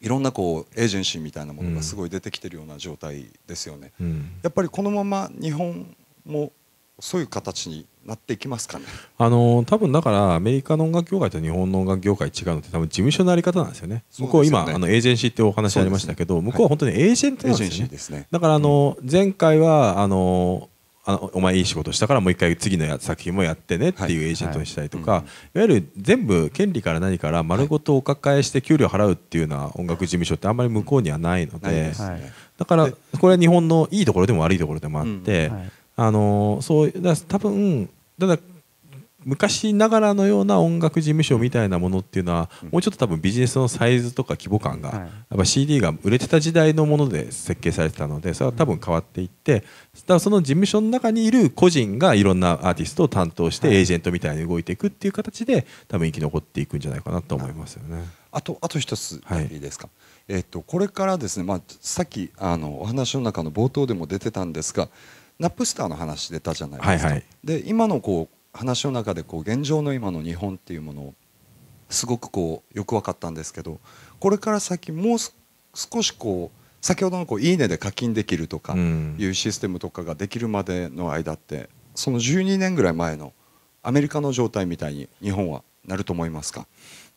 Speaker 3: いろんなこうエージェンシーみたいなものがすごい出てきてるような状態ですよね、うん、やっぱりこのまま日本もそういう形になっ
Speaker 2: ていきますかねあの多分だからアメリカの音楽業界と日本の音楽業界違うのって多分事務所のあり方なんですよね。向こう今、ね、あのエージェンシーってお話ありましたけど、ね、向こうは本当にエージェントなんですね。すねだからあの、うん、前回はあのあのお前いい仕事したからもう一回次の作品もやってねっていうエージェントにしたりとか、いわゆる全部権利から何から丸ごとお抱えして給料払うっていうような音楽事務所ってあんまり向こうにはないので、だからこれは日本のいいところでも悪いところでもあって、あのそうだ多分ただ昔ながらのような音楽事務所みたいなものっていうのはもうちょっと多分ビジネスのサイズとか規模感がやっぱ CD が売れてた時代のもので設計されてたのでそれは多分変わっていってだその事務所の中にいる個人がいろんなアーティストを担当してエージェントみたいに動いていくっていう形で多分生き残っていくんじゃないかなと思いますよね。
Speaker 3: あとあと一ついいですか、はい、えー、とこれからですね、まあ、さっきあのお話の中の冒頭でも出てたんですがナップスターの話出たじゃないですか、はいはい、で今のこう話の中でこう現状の今の日本っていうものをすごくこうよく分かったんですけどこれから先もう少しこう先ほどのこう「いいね」で課金できるとかいうシステムとかができるまでの間ってその12年ぐらい前
Speaker 2: のアメリカの状態みたいに日本はなると思いますか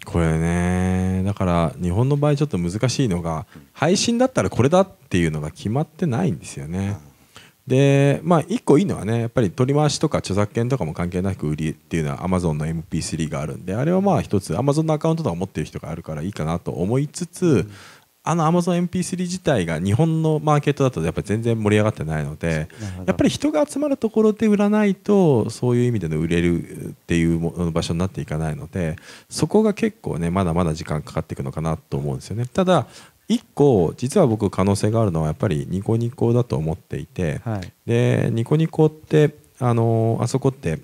Speaker 2: これねだから日本の場合ちょっと難しいのが配信だったらこれだっていうのが決まってないんですよね。うんでまあ1個いいのはねやっぱり取り回しとか著作権とかも関係なく売りっていうのは Amazon の MP3 があるんであれはまあ一つ Amazon のアカウントとか持ってる人があるからいいかなと思いつつ、うん、あの AmazonMP3 自体が日本のマーケットだとやっぱ全然盛り上がってないのでやっぱり人が集まるところで売らないとそういう意味での売れるっていう場所になっていかないのでそこが結構ねまだまだ時間かかっていくのかなと思うんですよね。ただ1個実は僕可能性があるのはやっぱりニコニコだと思っていて、はい、でニコニコってあのあそこって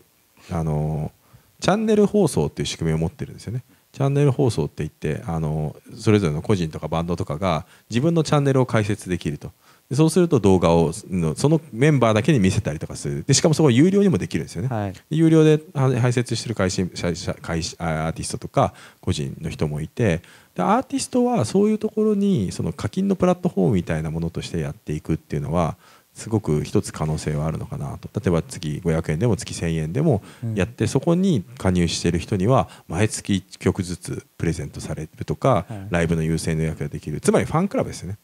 Speaker 2: あのチャンネル放送っていう仕組みを持ってるんですよね。チャンネル放送って言ってあのそれぞれの個人とかバンドとかが自分のチャンネルを開設できるとそうすると動画をそのメンバーだけに見せたりとかするでしかもそこは有料にもできるんですよね、はい、有料で排泄してる会社会社アーティストとか個人の人もいてでアーティストはそういうところにその課金のプラットフォームみたいなものとしてやっていくっていうのはすごく一つ可能性はあるのかなと例えば月500円でも月1000円でもやって、そこに加入してる人には毎月1曲ずつプレゼントされるとか、ライブの優先予約ができるつまりファンクラブですよね、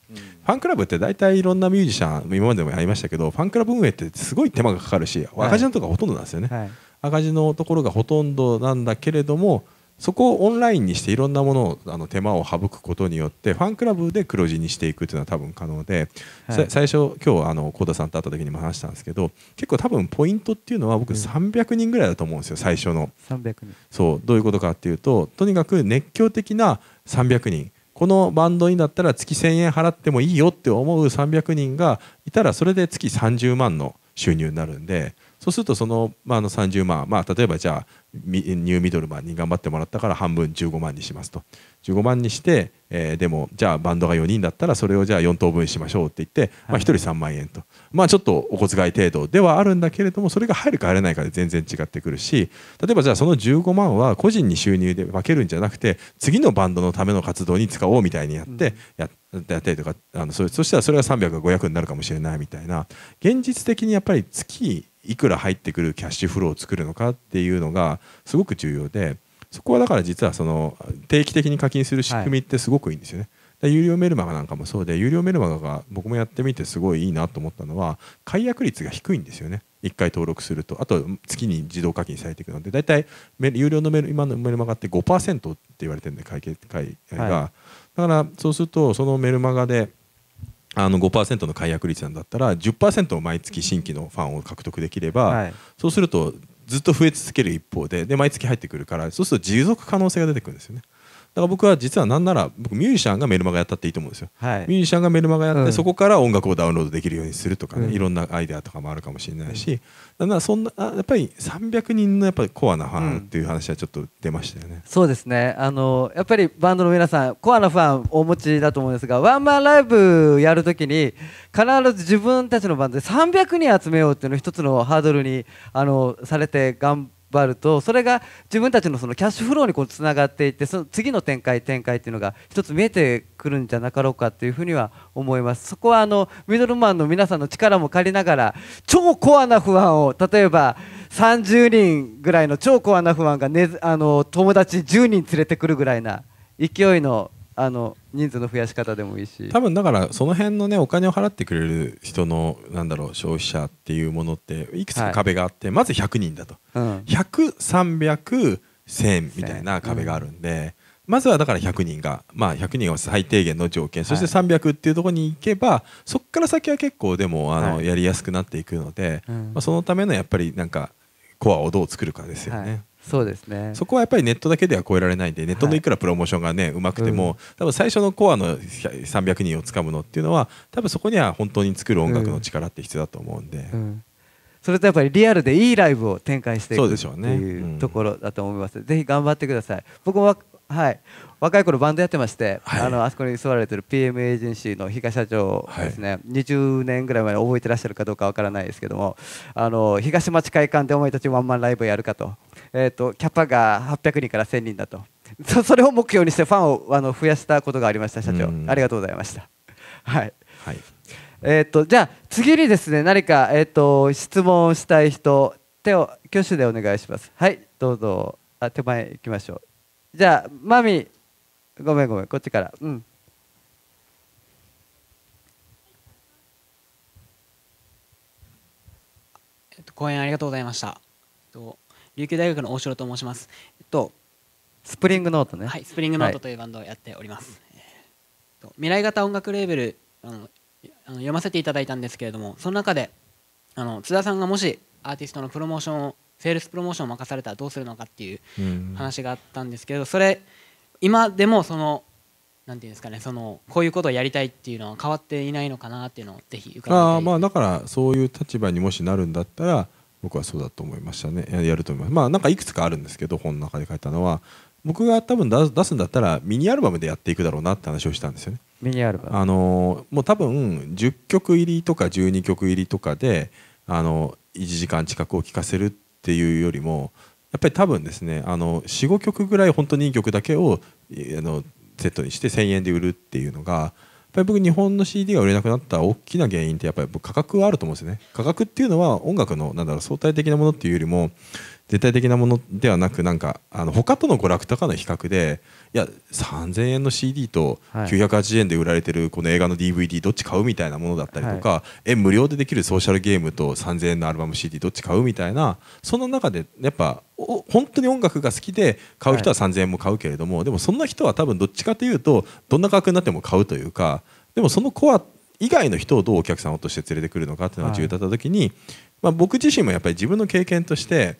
Speaker 2: ファンクラブって大体いろんなミュージシャン今までもやりましたけどファンクラブ運営ってすごい手間がかかるし赤字のところがほとんどなんですよね、赤字のところがほとんどなんだけれどもそこをオンラインにしていろんなものをあの手間を省くことによってファンクラブで黒字にしていくっていうのは多分可能で、はい、最初今日あの高田さんと会った時にも話したんですけど結構多分ポイントっていうのは僕300人ぐらいだと思うんですよ最初の。300人そうどういうことかっていうととにかく熱狂的な300人。このバンドになったら月1000円払ってもいいよって思う300人がいたらそれで月30万の収入になるんでそうするとその,、まあ、あの30万、まあ、例えばじゃあニューミドルマンに頑張ってもらったから半分15万にしますと15万にして、えー、でもじゃあバンドが4人だったらそれをじゃあ4等分しましょうって言って、まあ、1人3万円と、まあ、ちょっとお小遣い程度ではあるんだけれどもそれが入るか入らないかで全然違ってくるし例えばじゃあその15万は個人に収入で分けるんじゃなくて次のバンドのための活動に使おうみたいにやってやったりとかあのそそしたらそれが300かになるかもしれないみたいな現実的にやっぱり月いくら入ってくるキャッシュフローを作るのかっていうのがすごく重要で。そこはだから実はその定期的に課金する仕組みってすごくいいんですよね。はい、有料メルマガなんかもそうで有料メルマガが僕もやってみてすごいいいなと思ったのは解約率が低いんですよね。1回登録するとあと月に自動課金されていくので大体有料のメル今のメルマガって5%って言われてるんで会計会が、はい、だからそうするとそのメルマガであの5%の解約率なんだったら10%を毎月新規のファンを獲得できれば、はい、そうするとずっと増え続ける一方でで毎月入ってくるからそうすると持続可能性が出てくるんですよねだから僕は実はなんなら僕ミュージシャンがメルマガやったっていいと思うんですよ、はい、ミュージシャンがメルマガやって、うん、そこから音楽をダウンロードできるようにするとかね、うん、いろんなアイデアとかもあるかもしれないし、うん、ならそんなあやっぱり300人のやっぱりコアなファンっていう話はちょっと出ましたよね、うん、
Speaker 1: そうですねあのやっぱりバンドの皆さんコアなファンお持ちだと思うんですがワンマンライブやるときに必ず自分たちのバンドで300人集めようっていうのを一つのハードルにあのされて頑張って。張るとそれが自分たちのそのキャッシュフローにこうつながっていってその次の展開展開っていうのが一つ見えてくるんじゃなかろうかっていうふうには思いますそこはあのミドルマンの皆さんの力も借りながら超コアな不安を例えば30人ぐらいの超コアな不安が、ね、あの友達10人連れてくるぐらいな勢いのあの人数の増やし方でもいいし多
Speaker 2: 分だからその辺のねお金を払ってくれる人のなんだろう消費者っていうものっていくつか壁があって、はい、まず100人だと、うん、1003001000みたいな壁があるんで、うん、まずはだから100人が、まあ、100人は最低限の条件そして300っていうところに行けば、はい、そこから先は結構でもあの、はい、やりやすくなっていくので、うん、まあ、そのためのやっぱりなんかコアをどう作るかですよね。そうですねそこはやっぱりネットだけでは超えられないんでネットのいくらプロモーションがね、はい、うまくても、多分最初のコアの300人をつかむのっていうのは多分そこには本当に作る音楽の力って必要だと思うん
Speaker 1: で、うん、それとやっぱりリアルでいいライブを展開していくっていうところだと思います、ねうん、ぜひ頑張ってください僕もはい若い頃バンドやってまして、はい、あのあそこに座られてる PM エージェンシーの比嘉社長ですね、はい、20年ぐらい前に覚えてらっしゃるかどうかわからないですけどもあの東町会館でお前たちワンマンライブやるかと,、えーと、キャパが800人から1000人だとそれを目標にしてファンをあの増やしたことがありました社長ありがとうございました。はい、はいえーと、じゃあ次にですね何か、えーと質問したい人手を挙手でお願いします。はいどうぞあ手前行きましょうじゃあマミごめんごめんこっちからうん講演ありがとうございました。と琉球大学の大城と申します。えっと、スプリングノートね。はい、スプリングノートというバンドをやっております。はい、えっと、未来型音楽レーベルあの読ませていただいたんですけれども、その中であの津田さんがもしアーティストのプロモーションをセールスプロモーションを任されたらどうするのかっていう話があったんですけどそれ今でもそのなんていうんですかねそのこういうことをやりたいっていうのは変わっていないのかなっていうのをぜひ伺
Speaker 3: あ
Speaker 2: まあだからそういう立場にもしなるんだったら僕はそうだと思いましたねやると思いますまあなんかいくつかあるんですけど本の中で書いたのは僕が多分出すんだったらミニアルバムでやっていくだろうなって話をしたんですよねミニアルバムあのもう多分10曲入りとか12曲入りとかであの1時間近くを聴かせるっていうよりもやっぱり多分ですね45曲ぐらい本当にいい曲だけをあのセットにして1000円で売るっていうのがやっぱり僕日本の CD が売れなくなった大きな原因ってやっぱり価格はあると思うんですよね価格っていうのは音楽のなんだろう相対的なものっていうよりも絶対的なものではなくなんかあの他との娯楽とかの比較でいや3000円の CD と980円で売られてるこの映画の DVD どっち買うみたいなものだったりとか、はい、え無料でできるソーシャルゲームと3000円のアルバム CD どっち買うみたいなその中でやっぱ本当に音楽が好きで買う人は3000円も買うけれども、はい、でもそんな人は多分どっちかというとどんな価格になっても買うというかでもそのコア以外の人をどうお客さんとして連れてくるのかっていうのが重要だった時に、はい、まあ、僕自身もやっぱり自分の経験として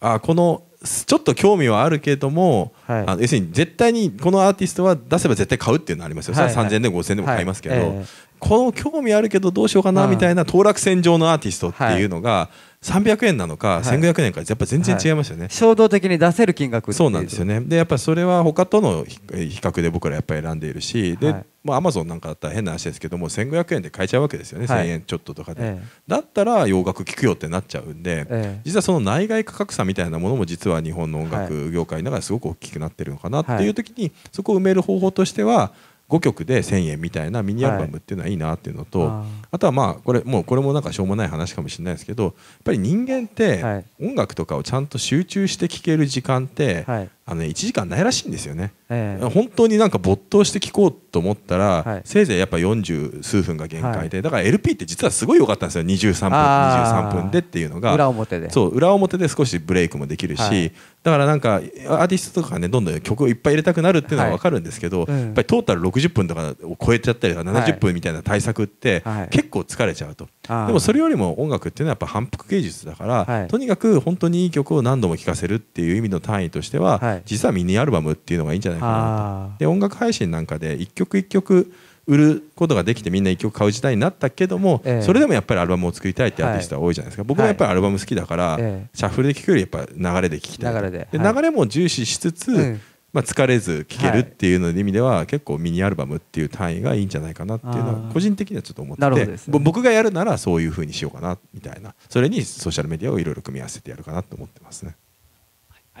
Speaker 2: あこのちょっと興味はあるけども、はい、あの要するに絶対にこのアーティストは出せば絶対買うっていうのありますよ、はいはい、3000円でも5000円でも買いますけど、はいはいえー、この興味あるけどどうしようかなみたいな当落線上のアーティストっていうのが300円なのか1500円かやっぱ全然違いますよね、衝動的に出せる金額そうなんですよねでやっぱそれは他との比較で僕らやっぱり選んでいるしで、まあ、アマゾンなんかだったら変な話ですけども1500円で買えちゃうわけですよね、はい、1000円ちょっととかで、えー、だったら洋楽聴くよってなっちゃうんで、えー、実はその内外価格差みたいなものも実はは日本の音楽業界の中ですごく大きくなってるのかなっていう時に、そこを埋める方法としては5曲で1,000円みたいなミニアルバムっていうのはいいなっていうのと、はい、あとはまあこれもうこれもなんかしょうもない話かもしれないですけどやっぱり人間って音楽とかをちゃんと集中して聴ける時間ってあの、ね、1時間ないらしいんですよね、えー、本当になんか没頭して聞こうと思ったら、はい、せいぜいやっぱ40数分が限界で、はい、だから LP って実はすごい良かったんですよ23分23分でっていうのが裏表でそう裏表で少しブレイクもできるし、はい、だからなんかアーティストとかねどんどん曲をいっぱい入れたくなるっていうのは分かるんですけど、うん、やっぱりトータル60分とかを超えちゃったりとか70分みたいな対策って結構疲れちゃうと、でもそれよりも音楽っていうのはやっぱ反復芸術だから、とにかく本当にいい曲を何度も聴かせるっていう意味の単位としては、実はミニアルバムっていうのがいいんじゃないかなとで音楽配信なんかで一曲一曲売ることができてみんな一曲買う時代になったけども、それでもやっぱりアルバムを作りたいってアーティストは多いじゃないですか、僕もやっぱりアルバム好きだから、シャッフルで聴くよりやっぱ流れで聴きたい流れで,、流れも重視しつつ、まあ、疲れず聴けるっていうの意味では、結構ミニアルバムっていう単位がいいんじゃないかなっていうのは個人的にはちょっと思ってて、僕がやるならそういうふうにしようかなみたいなそれにソーシャルメディアをいろいろ組み合わせてやるかなと思ってますね。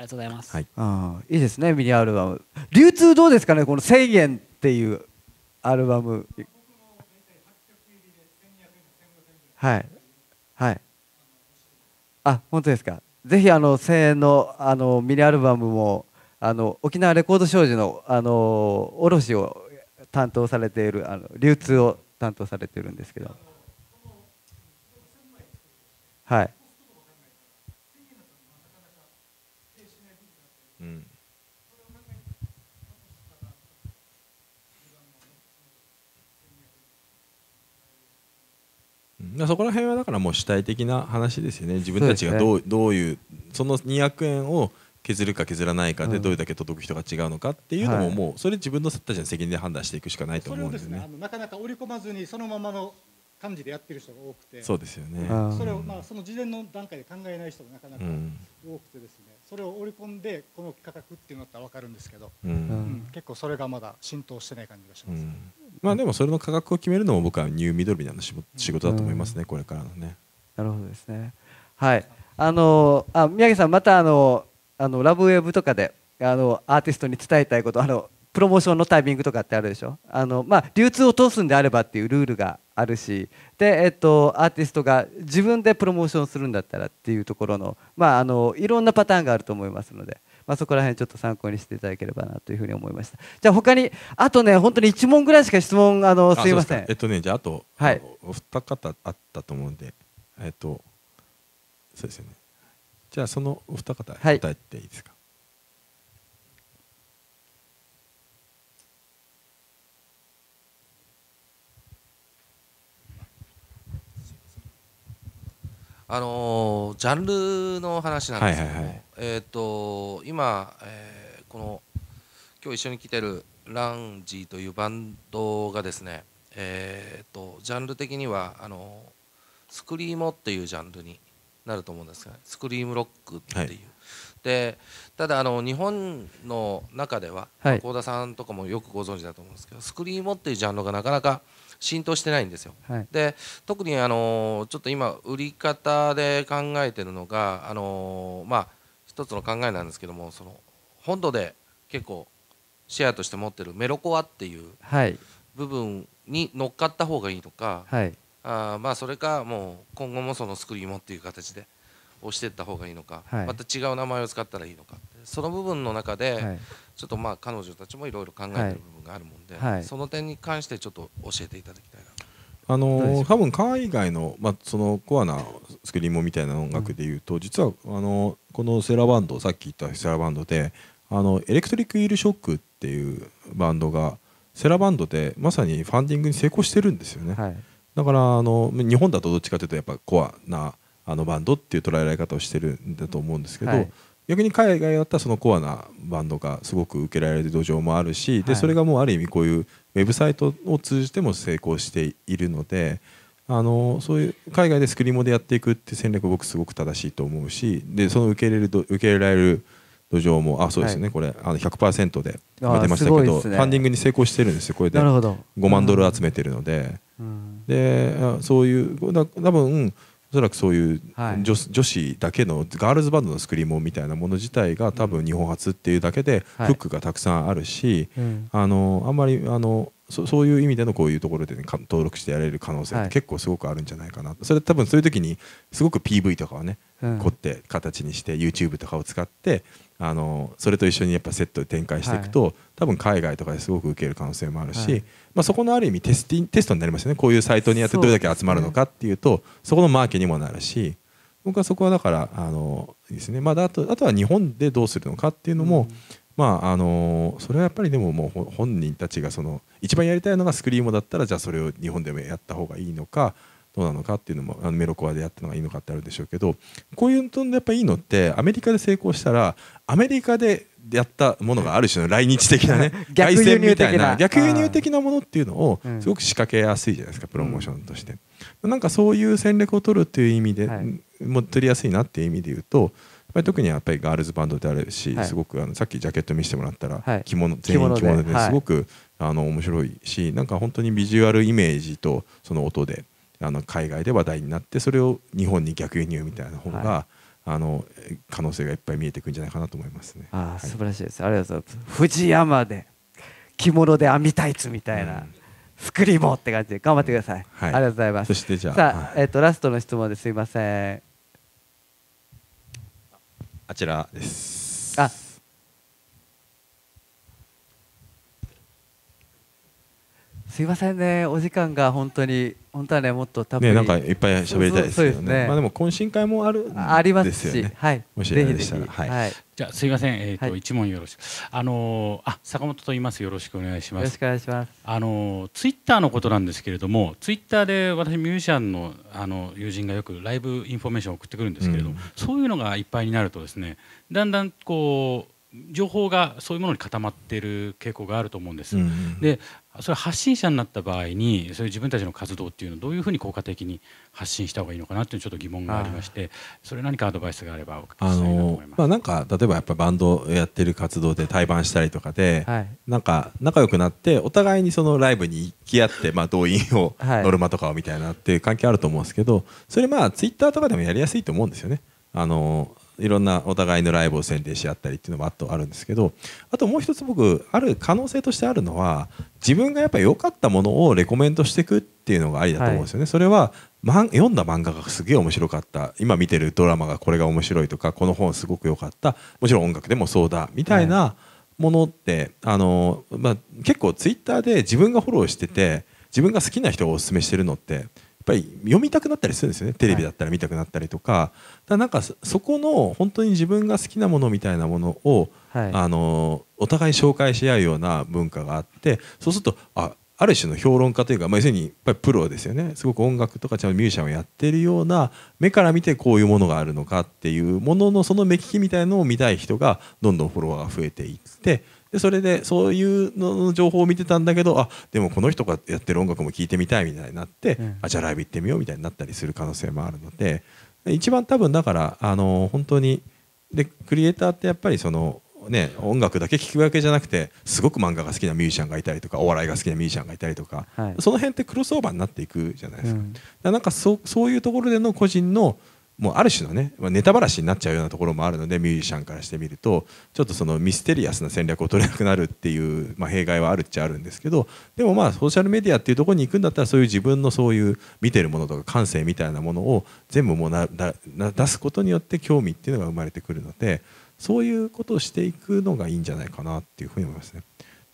Speaker 2: りがとうございます、はい、
Speaker 1: あいいですねミニアルバム流通どうですかねこの1000円っていうアルバムはいはいあ本当ですかぜひあの1000円のあのミニアルバムもあの沖縄レコード商事のあの卸を担当されているあの流通を担当されてるんですけどはいう
Speaker 2: ん、そこら辺はだからもう主体的な話ですよね自分たちがどう、ね、どういうその200円を削るか削らないかでどれだけ届く人が違うのかっていうのももうそれ自分のたちの責任で判断していくしかないと思うんですね。
Speaker 3: すねなかなか織り込まずにそのままの感じでやってる人が多くてそうですよねそれをまあその事前の段階で考えない人がなかなか多くてですね、それを織り込んでこの価格っていうのったら分かるんですけど、うん、うん、結構それがまだ浸透してない感じがします、うん、
Speaker 2: まあでもそれの価格を決めるのも僕はニューミドルビの仕事だと思いますね、これからのねなるほどですね
Speaker 1: はいあのあ宮城さんまたあのあのラブウェブとかであのアーティストに伝えたいことあのプロモーションのタイミングとかってあるでしょあの、まあ、流通を通すんであればっていうルールがあるしで、えっと、アーティストが自分でプロモーションするんだったらっていうところの,、まあ、あのいろんなパターンがあると思いますので。まあ、そこら辺ちょっと参考にしていただければなというふうに思いました。じゃあ他にあとね本当に1問ぐらいしか質問あのすいません。えっとねじゃああと、はい、お二方
Speaker 2: あったと思うんでえっとそうですよね。じゃあそのお二方答えていいですか。はい
Speaker 4: あのー、ジャンルの話なんですけども、はいはいはい、えっ、ー、と今、えー、この今日一緒に来てるランジーというバンドがですね、えーと、ジャンル的にはあのスクリームっていうジャンルになると思うんですが、ね、スクリームロックっていう、はい、でただあの日本の中では幸、はい、田さんとかもよくご存知だと思うんですけどスクリームっていうジャンルがなかなか浸透してないんですよ。はい、で特にあのちょっと今売り方で考えてるのがあのまあ一つの考えなんですけどもその本土で結構シェアとして持ってるメロコアっていう部分に乗っかった方がいいのか、はい、あまあそれかもう今後もそのスクリーモっていう形で押していった方がいいのか、はい、また違う名前を使ったらいいのかその部分の中で、はい、ちょっとまあ彼女たちもいろいろ考えてる部分があるもんで、はい、その点に関してちょっと教えていただきたいな
Speaker 2: あのー、多分海外の,、まあ、そのコアなスクリームみたいな音楽でいうと、うん、実はあのこのセラバンドさっき言ったセラバンドであのエレクトリック・イール・ショックっていうバンドがセラバンドでまさにファンディングに成功してるんですよね、はい、だからあの日本だとどっちかというとやっぱコアなあのバンドっていう捉えられ方をしてるんだと思うんですけど、はい逆に海外だったらそのコアなバンドがすごく受けられる土壌もあるし、はい、でそれがもうある意味こういうウェブサイトを通じても成功しているのであのそういう海外でスクリーモでやっていくって戦略僕すごく正しいと思うしでその受け入れる受け入れられる土壌もあそうですね、はい、これあの100%で出ましたけど、ね、ファンディングに成功してるんですよこれで5万ドル集めてるので、うん、でそういうだ多分おそらくそういう女,、子だけのガールズバンドのスクリーンみたいなもの自体が多分日本初っていうだけでフックがたくさんあるし、あのあんまりあのそそういう意味でのこういうところで、ね、登録してやれる可能性って結構すごくあるんじゃないかな、はい、それ多分そういう時にすごく PV とかをね、うん、凝って形にして YouTube とかを使ってあのそれと一緒にやっぱセットで展開していくと、はい、多分海外とかですごく受ける可能性もあるし、はい、まあ、そこのある意味テスティテストになりますよねこういうサイトにやってどれだけ集まるのかっていうとそこのマーケにもなるし僕はそこはだからあのですね、まあ、あとあとは日本でどうするのかっていうのも、うん、まあ、あのそれはやっぱりでももう本人たちがその一番やりたいのがスクリームだったらじゃあそれを日本でもやった方がいいのかどうなのかっていうのもあのメロコアでやったのがいいのかってあるでしょうけどこういうのやっぱいいのってアメリカで成功したらアメリカでやったものがある種の来日的なね [laughs] 逆輸入的な逆輸入的なものっていうのをすごく仕掛けやすいじゃないですか、プロモーションとして、うん、なんかそういう戦略を取るっていう意味で、はい、も取りやすいなっていう意味で言うと特にやっぱりガールズバンドであるし、はい、すごくあのさっきジャケット見せてもらったら、はい、着物全員着物ですごく、あの面白いしなんか本当にビジュアルイメージとその音であの海外で話題になってそれを日本に逆輸入みたいな方が、はいあの可能性がいっぱい見えていくんじゃないかなと思いますね。あ、はい、素
Speaker 1: 晴らしいです。ありがとうございます。富山で着物で編みタイツみたいな。うん作りもって感じで頑張ってください、うん
Speaker 2: はい、ありがとうございますそさあ、
Speaker 1: はい、えっ、ー、とラストの質問ですいません
Speaker 2: あち
Speaker 3: ら
Speaker 1: ですあすいませんねお時間が本当に本当はねもっとたっぷりねなんかいっぱい喋り
Speaker 2: たいですけどね。ねまあでも懇親会もある、ね、ありますし、はい。もしぜひぜひはい。は
Speaker 4: いじゃすいません、えっ、ー、と、一、はい、問よろしく。あのー、あ、坂本と言います。よろしくお願いします。よろしくお願いします。あのー、ツイッターのことなんですけれども、ツイッターで私ミュージシャンのあの友人がよくライブインフォメーションを送ってくるんですけれども、うん、そういうのがいっぱいになるとですね、
Speaker 2: だんだんこう。情報がそういうものに固まっている傾向があると思うんです。うんうん、で、それ発信者になった場合にそういう自分たちの活動っていうのをどういうふうに効果的に発信した方がいいのかなっていうちょっと疑問がありましてそれ何かアドバイスがあればお聞きしたいなと思います、あのまあ、なんか例えばやっぱバンドやってる活動で対バンしたりとかで、はい、なんか仲良くなってお互いにそのライブに行き合って、まあ、動員を、ノルマとかをみたいなっていう関係あると思うんですけどそれまあツイッターとかでもやりやすいと思うんですよね。あのいろんなお互いのライブを宣伝し合ったりっていうのもあとあるんですけどあともう一つ僕ある可能性としてあるのは自分がやっぱり良かったものをレコメントしていくっていうのがありだと思うんですよね。はい、それは読んだ漫画がすげえ面白かった今見てるドラマがこれが面白いとかこの本すごく良かったもちろん音楽でもそうだみたいなものって、はい、あのまあ、結構ツイッターで自分がフォローしてて自分が好きな人をおすすめしてるのってぱり読みたくなったりするんですよねテレビだったら見たくなったりとかだなんかそこの本当に自分が好きなものみたいなものを、はい、あのお互い紹介し合うような文化があってそうするとあある種の評論家というか、まあ、要するにやっぱりプロですよねすごく音楽とかちゃんとミュージシャンをやってるような目から見てこういうものがあるのかっていうもののその目利きみたいのを見たい人がどんどんフォロワーが増えていってでそれでそういうのの情報を見てたんだけどあでもこの人がやってる音楽も聴いてみたいみたいになって、うん、あじゃあライブ行ってみようみたいになったりする可能性もあるので一番多分だからあの本当にでクリエイターってやっぱりそのね、音楽だけ聴くわけじゃなくてすごく漫画が好きなミュージシャンがいたりとかお笑いが好きなミュージシャンがいたりとか、はい、その辺ってクロスオーバーになっていくじゃないですかうん、かなんかそういうところでの個人のもうある種のねネタばらしになっちゃうようなところもあるのでミュージシャンからしてみるとちょっとそのミステリアスな戦略を取れなくなるっていう、まあ、弊害はあるっちゃあるんですけどでもまあソーシャルメディアっていうところに行くんだったらそういう自分のそういう見てるものとか感性みたいなものを全部もうな出すことによって興味っていうのが生まれてくるのでそういうことをしていくのがいいんじゃないかなっていうふうに思いますね。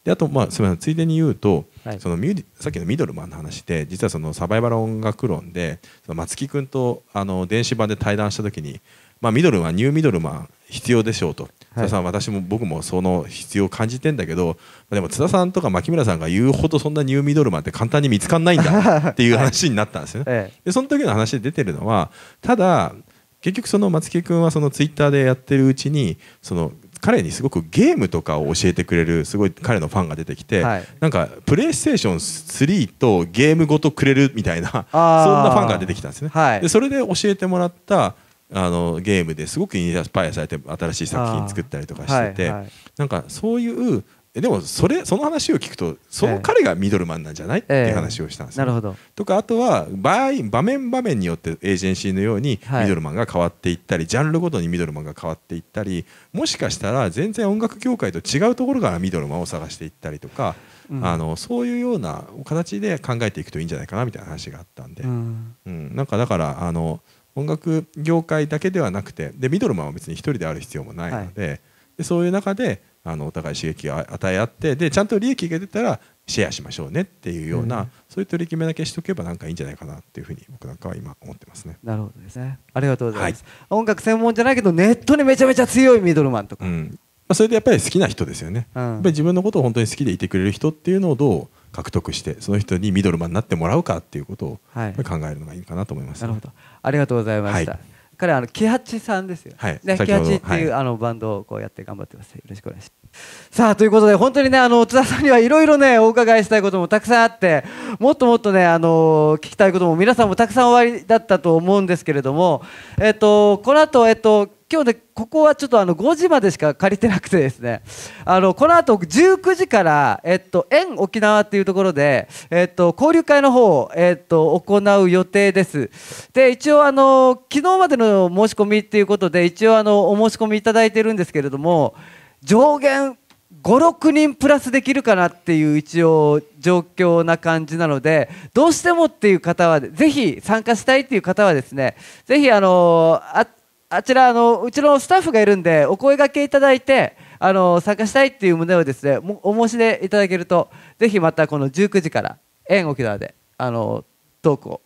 Speaker 2: であとまあすみませんついでに言うとそのミュさっきのミドルマンの話で実はそのサバイバル音楽論でその松木君とあの電子版で対談した時に、まあ、ミドルマンニューミドルマン必要でしょうと、はい、さん私も僕もその必要を感じてんだけどでも津田さんとか牧村さんが言うほどそんなニューミドルマンって簡単に見つかんないんだ [laughs] っていう話になったんですよね。はい、でその時の話で出てるのはただ結局その松木君はそのツイッターでやってるうちにその彼にすごくゲームとかを教えてくれるすごい彼のファンが出てきて、はい、なんかプレイステーション3とゲームごとくれるみたいな [laughs] そんなファンが出てきたんですね。はい、でそれで教えてもらったあのゲームですごくインスパイアされて新しい作品作ったりとかしてて、はいはい、なんかそういうでもそれその話を聞くとその彼がミドルマンなんじゃない、えー、っていう話をしたんです、よ、えー、なるほどとかあとは場場面場面によってエージェンシーのようにミドルマンが変わっていったり、はい、ジャンルごとにミドルマンが変わっていったりもしかしたら全然音楽業界と違うところからミドルマンを探していったりとか、うん、あのそういうような形で考えていくといいんじゃないかなみたいな話があったんで、うん、うん、なんかだからあの音楽業界だけではなくてでミドルマンは別に1人である必要もないのではい、でそういう中であのお互い刺激を与え合ってでちゃんと利益が出たらシェアしましょうねっていうような、うん、そういう取り決めだけしておけばなんかいいんじゃないかなっていうふうに僕なんかは今思ってますね。なるほどですね。ありがとうございます。はい、音楽専門じゃないけどネットにめちゃめちゃ強いミドルマンとか。うん、まあそれでやっぱり好きな人ですよね。うん、やっぱり自分のことを本当に好きでいてくれる人っていうのをどう獲得してその人にミドルマンになってもらうかっていうことを考えるのがいいかなと思い
Speaker 1: ます、ねはい、なるほど。ありがとうございました。はい彼はあのケハチさんですよ、はいね、ケハチっていう、はい、あのバンドをこうやって頑張ってますよろしくお願いしますさあということで本当にねあの津田さんにはいろいろねお伺いしたいこともたくさんあってもっともっとねあの聞きたいことも皆さんもたくさんおありだったと思うんですけれどもえっとこの後えっと今日ねここはちょっとあの5時までしか借りてなくてですねあのこの後19時から、えっと、縁沖縄っていうところで、えっと、交流会の方を、えっと、行う予定ですで一応あの昨日までの申し込みっていうことで一応あのお申し込みいただいてるんですけれども上限56人プラスできるかなっていう一応状況な感じなのでどうしてもっていう方はぜひ参加したいっていう方はですねぜひあのああちらあのうちのスタッフがいるんでお声がけいただいてあの参加したいっていう旨をですねお申し出いただけるとぜひまたこの19時から縁沖縄であのトークを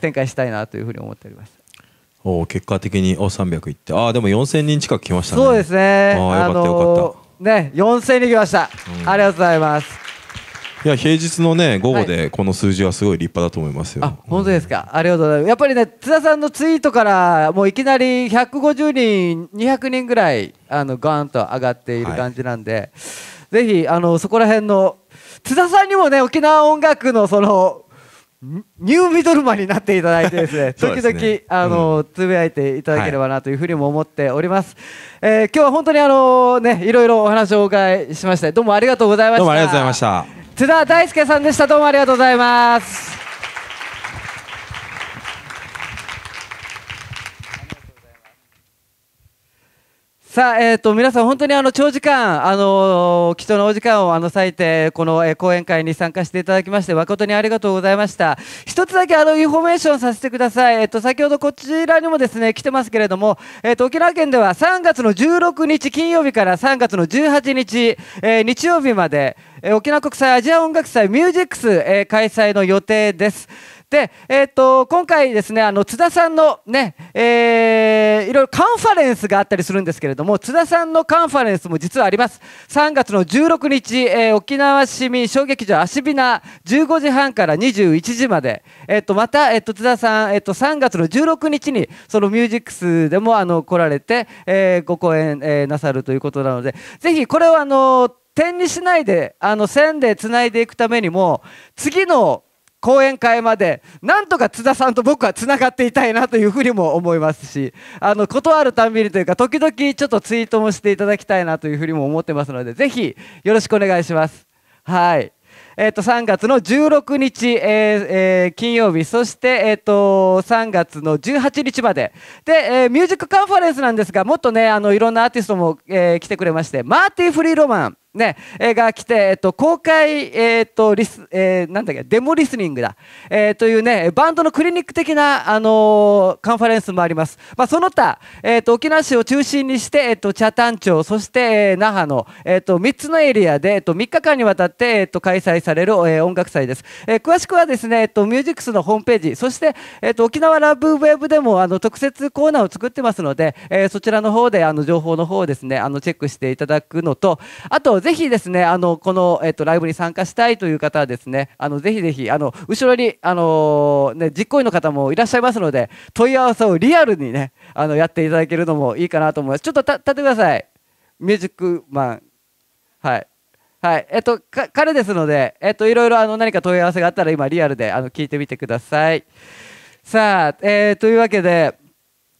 Speaker 1: 展開したいなというふうに思っております
Speaker 2: お結果的にお300いってああでも4000人近く来ましたねそう
Speaker 1: ですねあよかったよかった、ね4000人来ました、うん、ありがとうございます
Speaker 2: いや平日のね午後でこの数字はすごい立派だと思いますよ、はい、
Speaker 1: 本当ですか、うん、ありがとうございますやっぱりね津田さんのツイートからもういきなり150人200人ぐらいあのガーンと上がっている感じなんで、はい、ぜひあのそこら辺の津田さんにもね沖縄音楽のそのニューミドルマンになっていただいてですね [laughs] ですね時々あの、うん、つぶやいていただければなというふうにも思っております、はい、えー、今日は本当にあのねいろいろお話をお伺いしましたどうもありがとうございましたどうもありがとうございました津田大輔さんでしたどうもありがとうございますさあ、えっ、ー、と、皆さん本当にあの、長時間、あのー、貴重なお時間をあの、割いて、この、えー、講演会に参加していただきまして、誠にありがとうございました。一つだけあの、インフォメーションさせてください。えっ、ー、と、先ほどこちらにもですね、来てますけれども、えっ、と、沖縄県では3月の16日金曜日から3月の18日、え日曜日まで、えー、沖縄国際アジア音楽祭ミュージックス、えー、開催の予定です。で、えーと、今回ですねあの津田さんのね、えー、いろいろカンファレンスがあったりするんですけれども津田さんのカンファレンスも実はあります3月の16日、えー、沖縄市民小劇場アシビナ15時半から21時まで、えーと、また、えーと、津田さん、えー、と3月の16日にそのミュージックスでもあの来られて、えー、ご講演、えー、なさるということなのでぜひこれをあの点にしないであの線でつないでいくためにも次の講演会までなんとか津田さんと僕はつながっていたいなというふうにも思いますしあの断るたんびにというか時々ちょっとツイートもしていただきたいなというふうにも思ってますのでぜひよろしくお願いします。はいえと3月の16日、えーえー、金曜日そして、えー、と3月の18日までで、えー、ミュージックカンファレンスなんですがもっとねあのいろんなアーティストも、えー、来てくれましてマーティ・フリー・ロマンね、えが来て、えっと、公開、えっと、リス、えー、なんだっけ、デモリスニングだ、えー、というね、バンドのクリニック的な、あのー、カンファレンスもあります。まあ、その他、えっと、沖縄市を中心にして、えっと、北谷町、そして、え那覇の、えっと、3つのエリアで、えっと、3日間にわたって、えっと、開催される、え音楽祭です。え詳しくはですね、えっと、ミュージックスのホームページ、そして、えっと、沖縄ラブウェブでも、あの、特設コーナーを作ってますので、えそちらの方で、あの、情報の方をですね、あの、チェックしていただくのと、あと、ぜひですね、あの、この、えっと、ライブに参加したいという方はですね、あの、ぜひぜひ、あの、後ろに、あのー、ね、実行委員の方もいらっしゃいますので、問い合わせをリアルにね、あの、やっていただけるのもいいかなと思います。ちょっと立ってください。ミュージックマン。はい。はい。えっと、彼ですので、えっと、いろいろ、あの、何か問い合わせがあったら、今、リアルで、あの、聞いてみてください。さあ、えー、というわけで、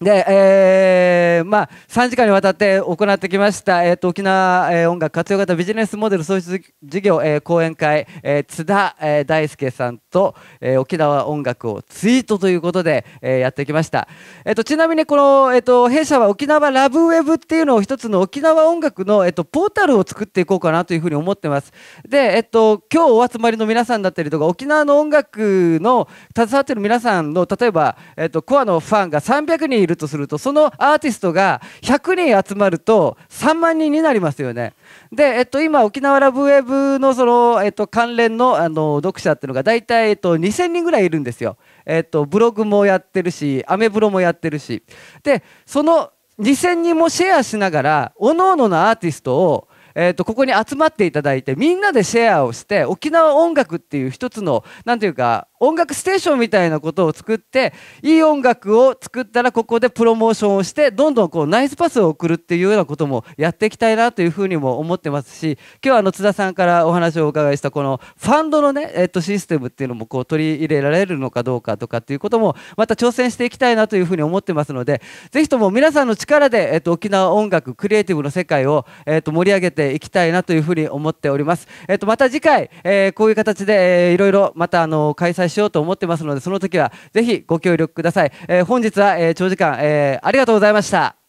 Speaker 1: で、えー、まあ、3時間にわたって行ってきました、えーと、沖縄、えー、音楽活用型ビジネスモデル創出事業、えー、講演会、えー、津田、えー、大輔さんと、えー、沖縄音楽をツイートということで、えー、やってきました、えーと、ちなみにこの、えーと、と弊社は沖縄ラブウェブっていうのを一つの沖縄音楽の、えー、とポータルを作っていこうかなというふうに思ってますで、えー、と今日お集まりの皆さんだったりとか沖縄の音楽の携わっている皆さんの例えば、えー、とコアのファンが300人いるるとするとそのアーティストが100人集まると3万人になりますよね。で、えっと、今沖縄ラブウェブのその、えっと、関連のあの読者っていうのが大体、えっと、2000人ぐらいいるんですよ。えっと、ブログもやってるしアメブロもやってるし。でその2000人もシェアしながら各々のアーティストをえと、とここに集まっていただいてみんなでシェアをして沖縄音楽っていう一つの何ていうか音楽ステーションみたいなことを作っていい音楽を作ったらここでプロモーションをしてどんどんこうナイスパスを送るっていうようなこともやっていきたいなというふうにも思ってますし今日あの津田さんからお話をお伺いしたこのファンドのね、えっと、システムっていうのもこう取り入れられるのかどうかとかっていうこともまた挑戦していきたいなというふうに思ってますのでぜひとも皆さんの力で、えっと、沖縄音楽クリエイティブの世界を、えっと、盛り上げていきたいなというふうに思っております。えっと、また次回、えこういう形で、えいろいろまたあの開催しようと思ってますので、その時はぜひご協力ください。えー、本日は、え長時間、えありがとうございました。